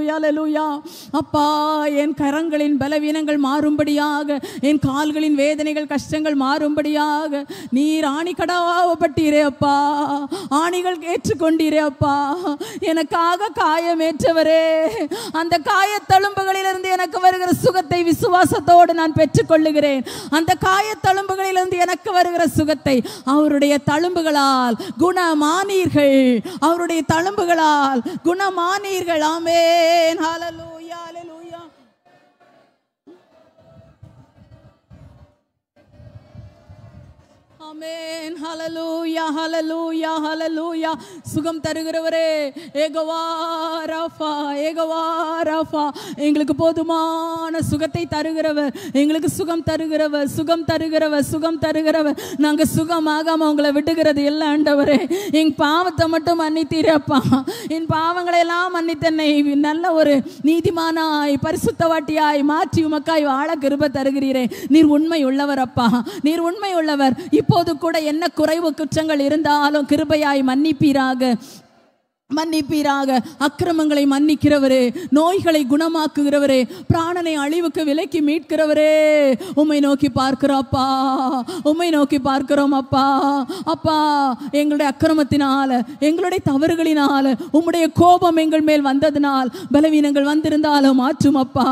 அப்பா என் கரங்களின் பலவீனங்கள் மாறும்படியாக என் கால்களின் வேதனைகள் கஷ்டங்கள் மாறும்படியாக நீர் ஆணி கடாவப்பட்டீரே அப்பா ஆணிகள் ஏற்றுக்கொண்டீரே அப்பா எனக்காக காயமேற்றவரே அந்த இருந்து எனக்கு வருகிற சுகத்தை விசுவாசத்தோடு நான் பெற்றுக்கொள்ளுகிறேன் அந்த காய இருந்து எனக்கு வருகிற சுகத்தை அவருடைய தழும்புகளால் குணமானீர்கள் அவருடைய தழும்புகளால் குணமானீர்கள் ஆமேன் ஹalleluya ஆமேன் ஹலலூயா ஹலலூயா ஹலலூயா சுகம் தருகிறவரே ஏகவாரஃபா ஏகவாரஃபா எங்களுக்கு போதுமான சுகத்தை தருகிறவர் எங்களுக்கு சுகம் தருகிறவர் சுகம் தருகிறவர் சுகம் தருகிறவர் நாங்கள் சுகமாகாம உங்களை விட்டுகிறது இல்லை ஆண்டவரே என் பாவத்தை மட்டும் மன்னித்தீரப்பா என் பாவங்களை எல்லாம் மன்னித்தன்னை நல்ல ஒரு நீதிமானாய் பரிசுத்தவாட்டியாய் மாற்றி உமக்காய் வாழ கிருப தருகிறீரே நீர் உண்மை உள்ளவர் அப்பா நீர் உண்மை உள்ளவர் இப்போது போது கூட என்ன குறைவு குற்றங்கள் இருந்தாலும் கிருபையாய் மன்னிப்பீராக மன்னிப்பீராக அக்கிரமங்களை மன்னிக்கிறவரே நோய்களை குணமாக்குகிறவரே பிராணனை அழிவுக்கு விலக்கி மீட்கிறவரே உம்மை நோக்கி பார்க்கிறோம் அப்பா உம்மை நோக்கி பார்க்கிறோம் அப்பா அப்பா எங்களுடைய அக்கிரமத்தினால் எங்களுடைய தவறுகளினால் உம்முடைய கோபம் எங்கள் மேல் வந்ததினால் பலவீனங்கள் வந்திருந்தாலும் மாற்றும் அப்பா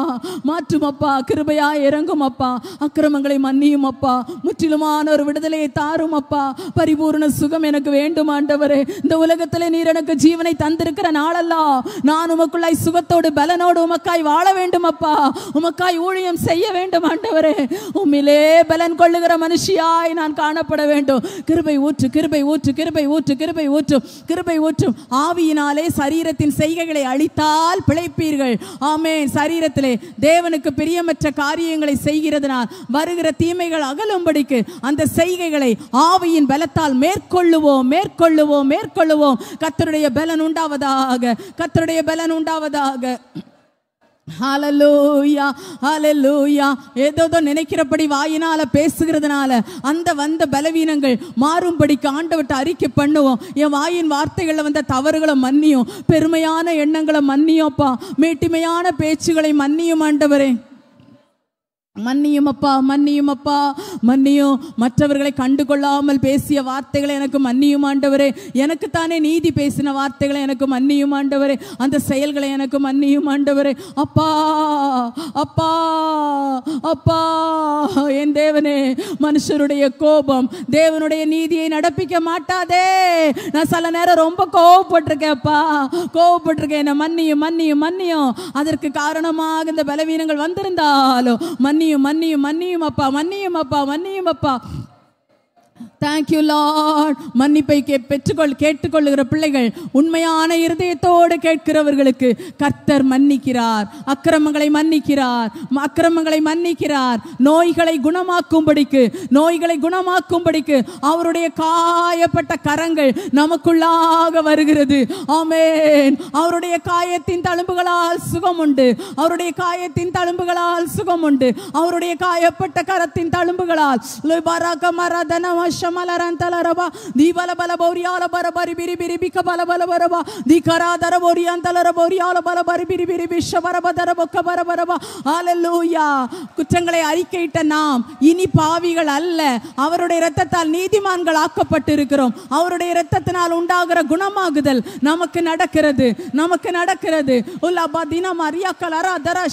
மாற்றும் அப்பா கிருபையா இறங்கும் அப்பா அக்கிரமங்களை மன்னியும் அப்பா முற்றிலுமான ஒரு விடுதலையை தாரும் அப்பா பரிபூர்ண சுகம் எனக்கு வேண்டும் ஆண்டவரே இந்த உலகத்தில் நீர் எனக்கு ஜீவன் தேவனை தந்திருக்கிற நாளெல்லாம் நான் உமக்குள்ளாய் சுகத்தோடு பலனோடு உமக்காய் வாழ வேண்டும் அப்பா உமக்காய் ஊழியம் செய்ய வேண்டும் ஆண்டவரே உம்மிலே பலன் கொள்ளுகிற மனுஷியாய் நான் காணப்பட வேண்டும் கிருபை ஊற்று கிருபை ஊற்று கிருபை ஊற்று கிருபை ஊற்று கிருபை ஊற்றும் ஆவியினாலே சரீரத்தின் செய்கைகளை அழித்தால் பிழைப்பீர்கள் ஆமே சரீரத்திலே தேவனுக்கு பிரியமற்ற காரியங்களை செய்கிறதுனால் வருகிற தீமைகள் அகலும்படிக்கு அந்த செய்கைகளை ஆவியின் பலத்தால் மேற்கொள்ளுவோம் மேற்கொள்ளுவோம் மேற்கொள்ளுவோம் கத்தருடைய பலம் பலன் உண்டாவதாக கத்தருடைய பலன் உண்டாவதாக ஏதோதோ நினைக்கிறபடி வாயினால பேசுகிறதுனால அந்த வந்த பலவீனங்கள் மாறும்படிக்கு ஆண்டவட்ட அறிக்கை பண்ணுவோம் என் வாயின் வார்த்தைகளில் வந்த தவறுகளை மன்னியும் பெருமையான எண்ணங்களை மன்னியோப்பா மேட்டிமையான பேச்சுகளை மன்னியும் ஆண்டவரே மன்னியும் அப்பா மன்னியும் அப்பா மன்னியும் மற்றவர்களை கண்டு கொள்ளாமல் பேசிய வார்த்தைகளை எனக்கு மன்னியும் ஆண்டவரே எனக்கு தானே நீதி பேசின வார்த்தைகளை எனக்கு மன்னியும் ஆண்டவரே அந்த செயல்களை எனக்கு மன்னியும் ஆண்டவரே அப்பா அப்பா அப்பா என் தேவனே மனுஷருடைய கோபம் தேவனுடைய நீதியை நடப்பிக்க மாட்டாதே நான் சில நேரம் ரொம்ப அப்பா கோவப்பட்டிருக்கேன் என்ன மன்னியும் மன்னியும் மன்னியும் அதற்கு காரணமாக இந்த பலவீனங்கள் வந்திருந்தாலும் மன்னி மன்னியும் மன்னியும் மன்னியும் அப்பா மன்னியும் அப்பா மன்னியும் அப்பா தேங்க்யூ லார்ட் மன்னிப்பை கே பெற்றுக்கொள் கேட்டுக்கொள்ளுகிற பிள்ளைகள் உண்மையான இருதயத்தோடு கேட்கிறவர்களுக்கு கர்த்தர் மன்னிக்கிறார் அக்கிரமங்களை மன்னிக்கிறார் அக்கிரமங்களை மன்னிக்கிறார் நோய்களை குணமாக்கும்படிக்கு நோய்களை குணமாக்கும்படிக்கு அவருடைய காயப்பட்ட கரங்கள் நமக்குள்ளாக வருகிறது ஆமேன் அவருடைய காயத்தின் தழும்புகளால் சுகம் உண்டு அவருடைய காயத்தின் தழும்புகளால் சுகம் உண்டு அவருடைய காயப்பட்ட கரத்தின் தழும்புகளால் மரதனமா குற்றங்களை அறிக்கையிட்ட நாம் இனி பாவிகள் அல்ல அவருடைய இரத்தத்தால் நீதிமான்கள் ஆக்கப்பட்டிருக்கிறோம் அவருடைய இரத்தத்தினால் உண்டாகிற குணமாகுதல் நமக்கு நடக்கிறது நமக்கு நடக்கிறது தினம் தர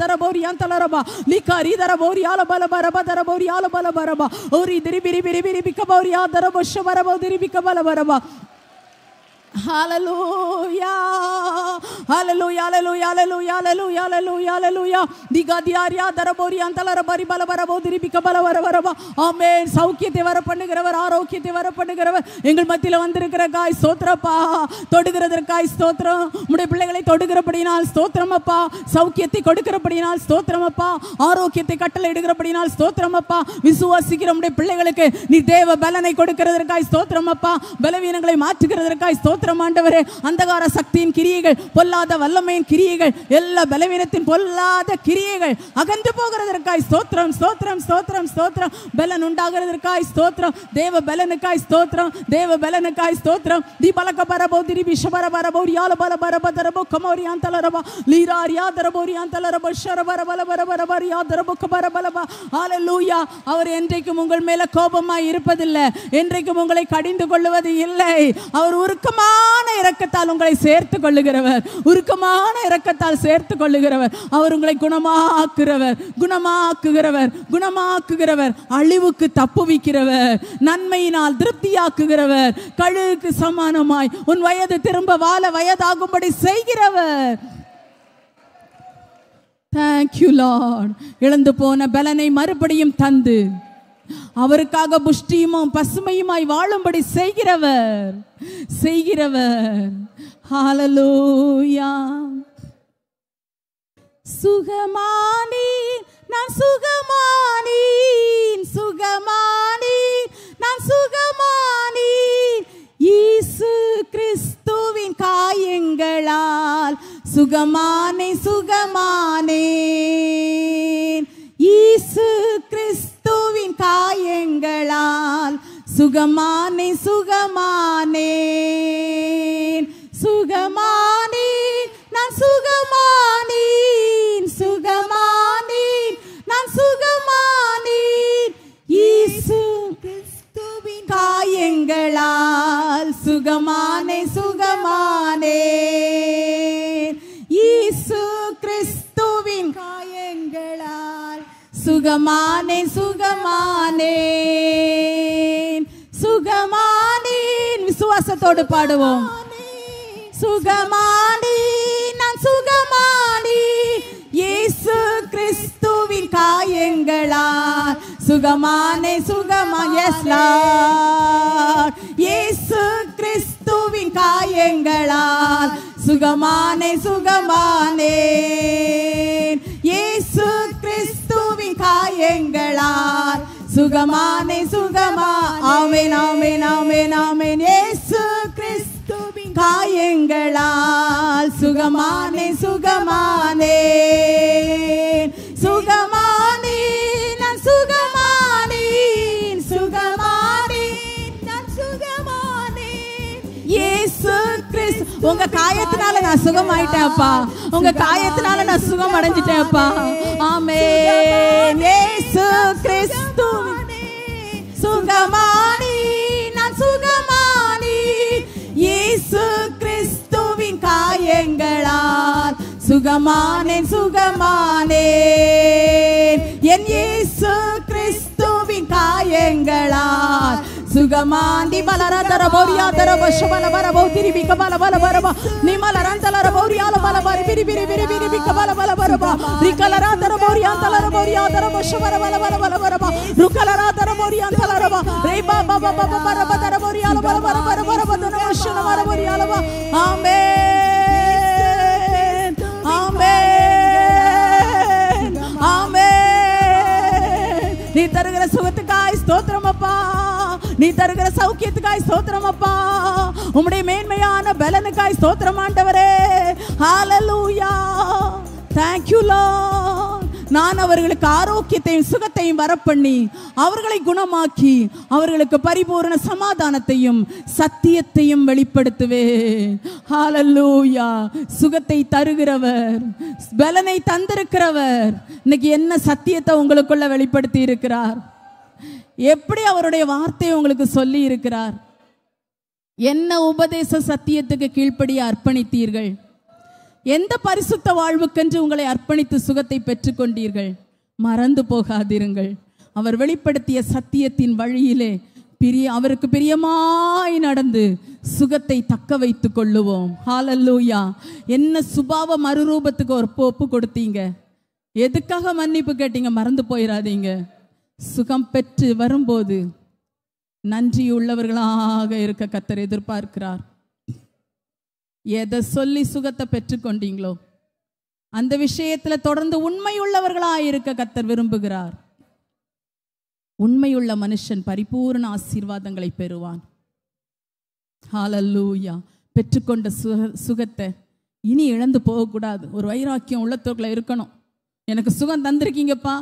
தர பல பல ஒரு திரி biri biri bika bori andara boşa bara bari bika bala bara Hallelujah. பரி பல திருப்பிக்க பல வர வரவா சௌக்கியத்தை ஆரோக்கியத்தை எங்கள் மத்தியில் ஸ்தோத்திரப்பா தொடுகிறதற்காய் ஸ்தோத்திரம் உடைய தொடுகிறபடினால் சௌக்கியத்தை கொடுக்கிறபடினால் ஸ்தோத்திரம் அப்பா ஆரோக்கியத்தை இடுகிறபடினால் விசுவாசிக்கிற உடைய நீ தேவ பலனை பலவீனங்களை மாற்றுகிறதற்காய் ஸ்தோத்திரம் ஆண்டவரே அந்தகார சக்தியின் கிரியைகள் பொல்லாத வல்லமையின் கிரியைகள் எல்லா பலவீனத்தின் பொல்லாத கிரியைகள் அகந்து போகிறதற்காய் ஸ்தோத்திரம் ஸ்தோத்திரம் ஸ்தோத்திரம் ஸ்தோத்திரம் பலன் உண்டாகிறதற்காய் ஸ்தோத்திரம் தேவ பலனுக்காய் ஸ்தோத்திரம் தேவ பலனுக்காய் ஸ்தோத்திரம் தி பலக்க பரபோ திரி விஷபர பரபோ யால பல பரப தரபோ கமோரியான் தலரபா லீராரியா தரபோரியான் தலரபோ ஷரபர பல பர பரபரியா தரபோ கபர பலபா ஆலலூயா அவர் என்றைக்கும் உங்கள் மேல கோபமாய் இருப்பதில்லை என்றைக்கும் உங்களை கடிந்து கொள்வது இல்லை அவர் உருக்கமா உருக்கமான இரக்கத்தால் உங்களை சேர்த்து கொள்ளுகிறவர் உருக்கமான இரக்கத்தால் சேர்த்து கொள்ளுகிறவர் அவர் உங்களை குணமாக்குறவர் குணமாக்குகிறவர் குணமாக்குகிறவர் அழிவுக்கு தப்புவிக்கிறவர் நன்மையினால் திருப்தியாக்குகிறவர் கழுவுக்கு சமானமாய் உன் வயது திரும்ப வாழ வயதாகும்படி செய்கிறவர் தேங்க்யூ லார்ட் இழந்து போன பலனை மறுபடியும் தந்து அவருக்காக புஷ்டியுமாய் பசுமையுமாய் வாழும்படி செய்கிறவர் செய்கிறவர் ஹாலலூயா சுகமானி நான் சுகமானி சுகமானி நான் சுகமானி ஈசு கிறிஸ்துவின் காயங்களால் சுகமானே சுகமானே காயங்களால் சுகமானே சுகமானே சுகமானே நான் சுகமானே சுகமானே நான் சுகமானே ஈசு கிறிஸ்துவின் காயங்களால் சுகமானே சுகமானே ஈசு கிறிஸ்துவின் காயங்களால் சுகமானேன் சுகமானேன் சுகமானேன் விசுவாசத்தோடு பாடுவோம் சுகமானி நான் சுகமானி இயேசு கிறிஸ்துவின் காயங்களால் சுகமானே சுகமா இயேசு கிறிஸ்துவின் காயங்களால் சுகமானே சுகமானே இயேசு கிறிஸ்துவின் காயங்களார் சுகமானே சுகமா ஆமேன் ஆமேன் ஆமேன் ஆமேன் ஏசு கிறிஸ்துவின் காயங்களால் சுகமானே சுகமானே சுகமானே உங்க காயத்தினால நான் சுகம் ஆயிட்டேன்ப்பா உங்க காயத்தினால நான் சுகம் அடைஞ்சிட்டேன்ப்பா ஆமே நேசு கிறிஸ்து சுகமானி நான் சுகமானி இயேசு கிறிஸ்துவின் காயங்களால் சுகமானேன் சுகமானேன் என் இயேசு கிறிஸ்துவின் காயங்களால் Dugamandi balarandara boria dara basho bala bala bo tiri bika bala bala bala ba nimala rantala ra boria la bala bari biri biri biri biri bika bala bala bala ba rikala rantara boria antala ra boria dara basho bala bala bala bala bala ba rukala rantara boria antala ra ba rei ba ba ba ba ba ba ba dara boria la bala bala bala bala ba dara basho la bala boria la ba amen amen amen நீ தருகிற சுகத்துக்காய் ஸ்தோத்திரம் அப்பா நீ தருகிற சௌக்கியத்துக்காய் ஸ்தோத்திரம் அப்பா உம்முடைய மேன்மையான பலனுக்காய் ஸ்தோத்திரம் ஆண்டவரே ஹalleluya thank you lord நான் அவர்களுக்கு ஆரோக்கியத்தையும் சுகத்தையும் வரப்பண்ணி அவர்களை குணமாக்கி அவர்களுக்கு பரிபூர்ண சமாதானத்தையும் சத்தியத்தையும் வெளிப்படுத்துவேன் சுகத்தை தருகிறவர் பலனை தந்திருக்கிறவர் இன்னைக்கு என்ன சத்தியத்தை உங்களுக்குள்ள வெளிப்படுத்தி இருக்கிறார் எப்படி அவருடைய வார்த்தை உங்களுக்கு சொல்லி இருக்கிறார் என்ன உபதேச சத்தியத்துக்கு கீழ்ப்படிய அர்ப்பணித்தீர்கள் எந்த பரிசுத்த வாழ்வுக்கென்று உங்களை அர்ப்பணித்து சுகத்தை பெற்றுக்கொண்டீர்கள் மறந்து போகாதிருங்கள் அவர் வெளிப்படுத்திய சத்தியத்தின் வழியிலே பிரிய அவருக்கு பிரியமாய் நடந்து சுகத்தை தக்க வைத்து கொள்ளுவோம் ஹாலல்லூயா என்ன சுபாவ மறுரூபத்துக்கு ஒரு ஒப்பு கொடுத்தீங்க எதுக்காக மன்னிப்பு கேட்டீங்க மறந்து போயிடாதீங்க சுகம் பெற்று வரும்போது நன்றியுள்ளவர்களாக இருக்க கத்தர் எதிர்பார்க்கிறார் எதை சொல்லி சுகத்தை பெற்றுக்கொண்டீங்களோ அந்த விஷயத்தில் தொடர்ந்து உண்மை உள்ளவர்களாக இருக்க கத்தர் விரும்புகிறார் உண்மையுள்ள மனுஷன் பரிபூர்ண ஆசீர்வாதங்களை பெறுவான் ஹாலல்லூயா பெற்றுக்கொண்ட சுக சுகத்தை இனி இழந்து போகக்கூடாது ஒரு வைராக்கியம் உள்ளத்தோக்கில் இருக்கணும் எனக்கு சுகம் தந்திருக்கீங்கப்பா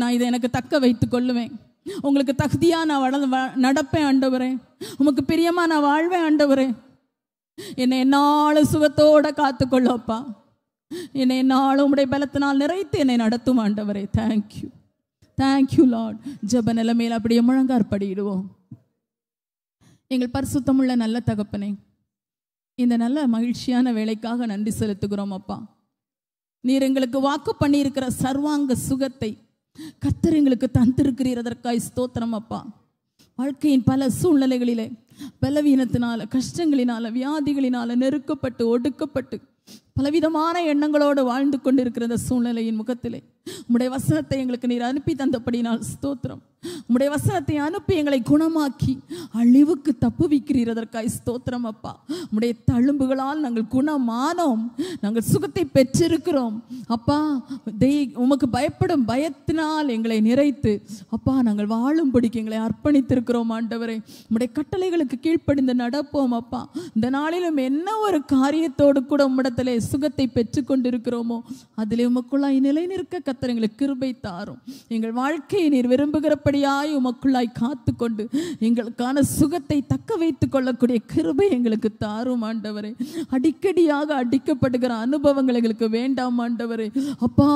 நான் இதை எனக்கு தக்க வைத்து கொள்ளுவேன் உங்களுக்கு தகுதியாக நான் வள நடப்பேன் அண்டவரே உமக்கு பிரியமாக நான் வாழ்வேன் அண்டவரே என்னை என்னாலும் சுகத்தோடு காத்துக்கொள்ளப்பா என்னை என்னாலும் உடைய பலத்தினால் நிறைத்து என்னை நடத்தும் ஆண்டவரே தேங்க்யூ தேங்க்யூ லார்ட் ஜப நிலைமையில் அப்படியே படிடுவோம் எங்கள் பரிசுத்தமுள்ள நல்ல தகப்பனே இந்த நல்ல மகிழ்ச்சியான வேலைக்காக நன்றி செலுத்துகிறோம் அப்பா நீர் எங்களுக்கு வாக்கு பண்ணியிருக்கிற சர்வாங்க சுகத்தை கத்தர் எங்களுக்கு தந்திருக்கிறதற்காய் ஸ்தோத்திரம் அப்பா வாழ்க்கையின் பல சூழ்நிலைகளிலே பலவீனத்தினால கஷ்டங்களினால வியாதிகளினால நெருக்கப்பட்டு ஒடுக்கப்பட்டு பலவிதமான எண்ணங்களோடு வாழ்ந்து கொண்டிருக்கிற இந்த சூழ்நிலையின் முகத்திலே உம்முடைய வசனத்தை எங்களுக்கு நீர் அனுப்பி தந்தபடினால் ஸ்தோத்திரம் உம்முடைய வசனத்தை அனுப்பி எங்களை குணமாக்கி அழிவுக்கு தப்பு வைக்கிறீரதற்காய் ஸ்தோத்திரம் அப்பா உம்முடைய தழும்புகளால் நாங்கள் குணமானோம் நாங்கள் சுகத்தை பெற்றிருக்கிறோம் அப்பா தெய் உமக்கு பயப்படும் பயத்தினால் எங்களை நிறைத்து அப்பா நாங்கள் வாழும்படிக்கு எங்களை அர்ப்பணித்திருக்கிறோம் ஆண்டவரை உம்முடைய கட்டளைகளுக்கு கீழ்ப்படிந்து நடப்போம் அப்பா இந்த நாளிலும் என்ன ஒரு காரியத்தோடு கூட உம்மிடத்திலே சுகத்தை கொண்டிருக்கிறோமோ அதிலே உமக்குள்ளாய் நிலை நிற்க கத்தர் எங்களுக்கு கிருபை தாரும் எங்கள் வாழ்க்கையை நீர் விரும்புகிறபடியாய் உமக்குள்ளாய் காத்து கொண்டு எங்களுக்கான சுகத்தை தக்க வைத்து கொள்ளக்கூடிய கிருபை எங்களுக்கு தாரும் ஆண்டவரே அடிக்கடியாக அடிக்கப்படுகிற அனுபவங்கள் எங்களுக்கு வேண்டாம் ஆண்டவரே அப்பா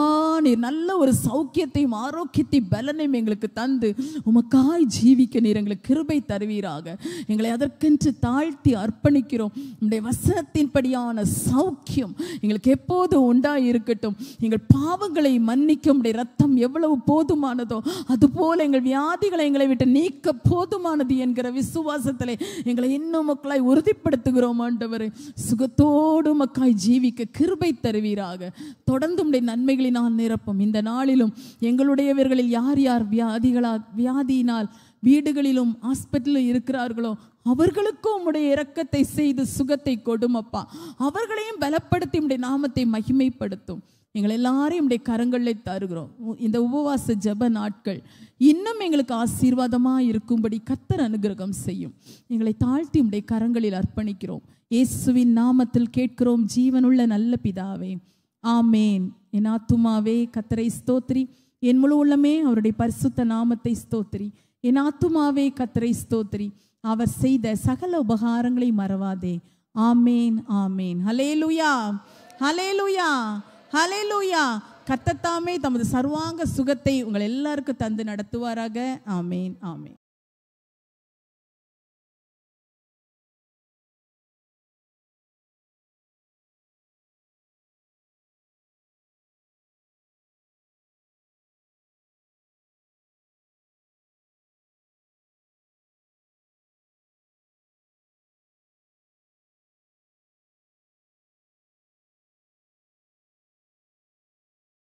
நீர் நல்ல ஒரு சௌக்கியத்தையும் ஆரோக்கியத்தையும் பலனையும் எங்களுக்கு தந்து உமக்காய் ஜீவிக்க நீர் எங்களுக்கு கிருபை தருவீராக எங்களை அதற்கென்று தாழ்த்தி அர்ப்பணிக்கிறோம் உடைய வசனத்தின்படியான சௌக்கியம் எங்களுக்கு எப்போது உண்டாக இருக்கட்டும் எங்கள் பாவங்களை மன்னிக்க உடைய ரத்தம் எவ்வளவு போதுமானதோ அதுபோல் எங்கள் வியாதிகளை எங்களை விட்டு நீக்க போதுமானது என்கிற விசுவாசத்தில் எங்களை இன்னும் மக்களாய் உறுதிப்படுத்துகிறோம் ஆண்டவர் சுகத்தோடு மக்காய் ஜீவிக்க கிருபை தருவீராக தொடர்ந்து உடைய நன்மைகளினால் நிரப்பும் இந்த நாளிலும் எங்களுடையவர்களில் யார் யார் வியாதிகளால் வியாதியினால் வீடுகளிலும் ஹாஸ்பிட்டலில் இருக்கிறார்களோ அவர்களுக்கும் உம்முடைய இரக்கத்தை செய்து சுகத்தை கொடுமப்பா அவர்களையும் பலப்படுத்தி உடைய நாமத்தை மகிமைப்படுத்தும் எங்கள் எல்லாரையும் உடைய கரங்களை தருகிறோம் இந்த உபவாச ஜப நாட்கள் இன்னும் எங்களுக்கு ஆசீர்வாதமாக இருக்கும்படி கத்தர் அனுகிரகம் செய்யும் எங்களை தாழ்த்தி உடைய கரங்களில் அர்ப்பணிக்கிறோம் இயேசுவின் நாமத்தில் கேட்கிறோம் ஜீவனுள்ள நல்ல பிதாவே ஆமேன் என் ஆத்துமாவே கத்தரை ஸ்தோத்ரி என் முழு உள்ளமே அவருடைய பரிசுத்த நாமத்தை ஸ்தோத்ரி என் ஆத்துமாவே கத்திரை ஸ்தோத்ரி அவர் செய்த சகல உபகாரங்களை மறவாதே ஆமேன் ஆமேன் ஹலே லூயா ஹலே லூயா ஹலே லூயா கத்தத்தாமே தமது சர்வாங்க சுகத்தை உங்கள் எல்லாருக்கும் தந்து நடத்துவாராக ஆமேன் ஆமேன்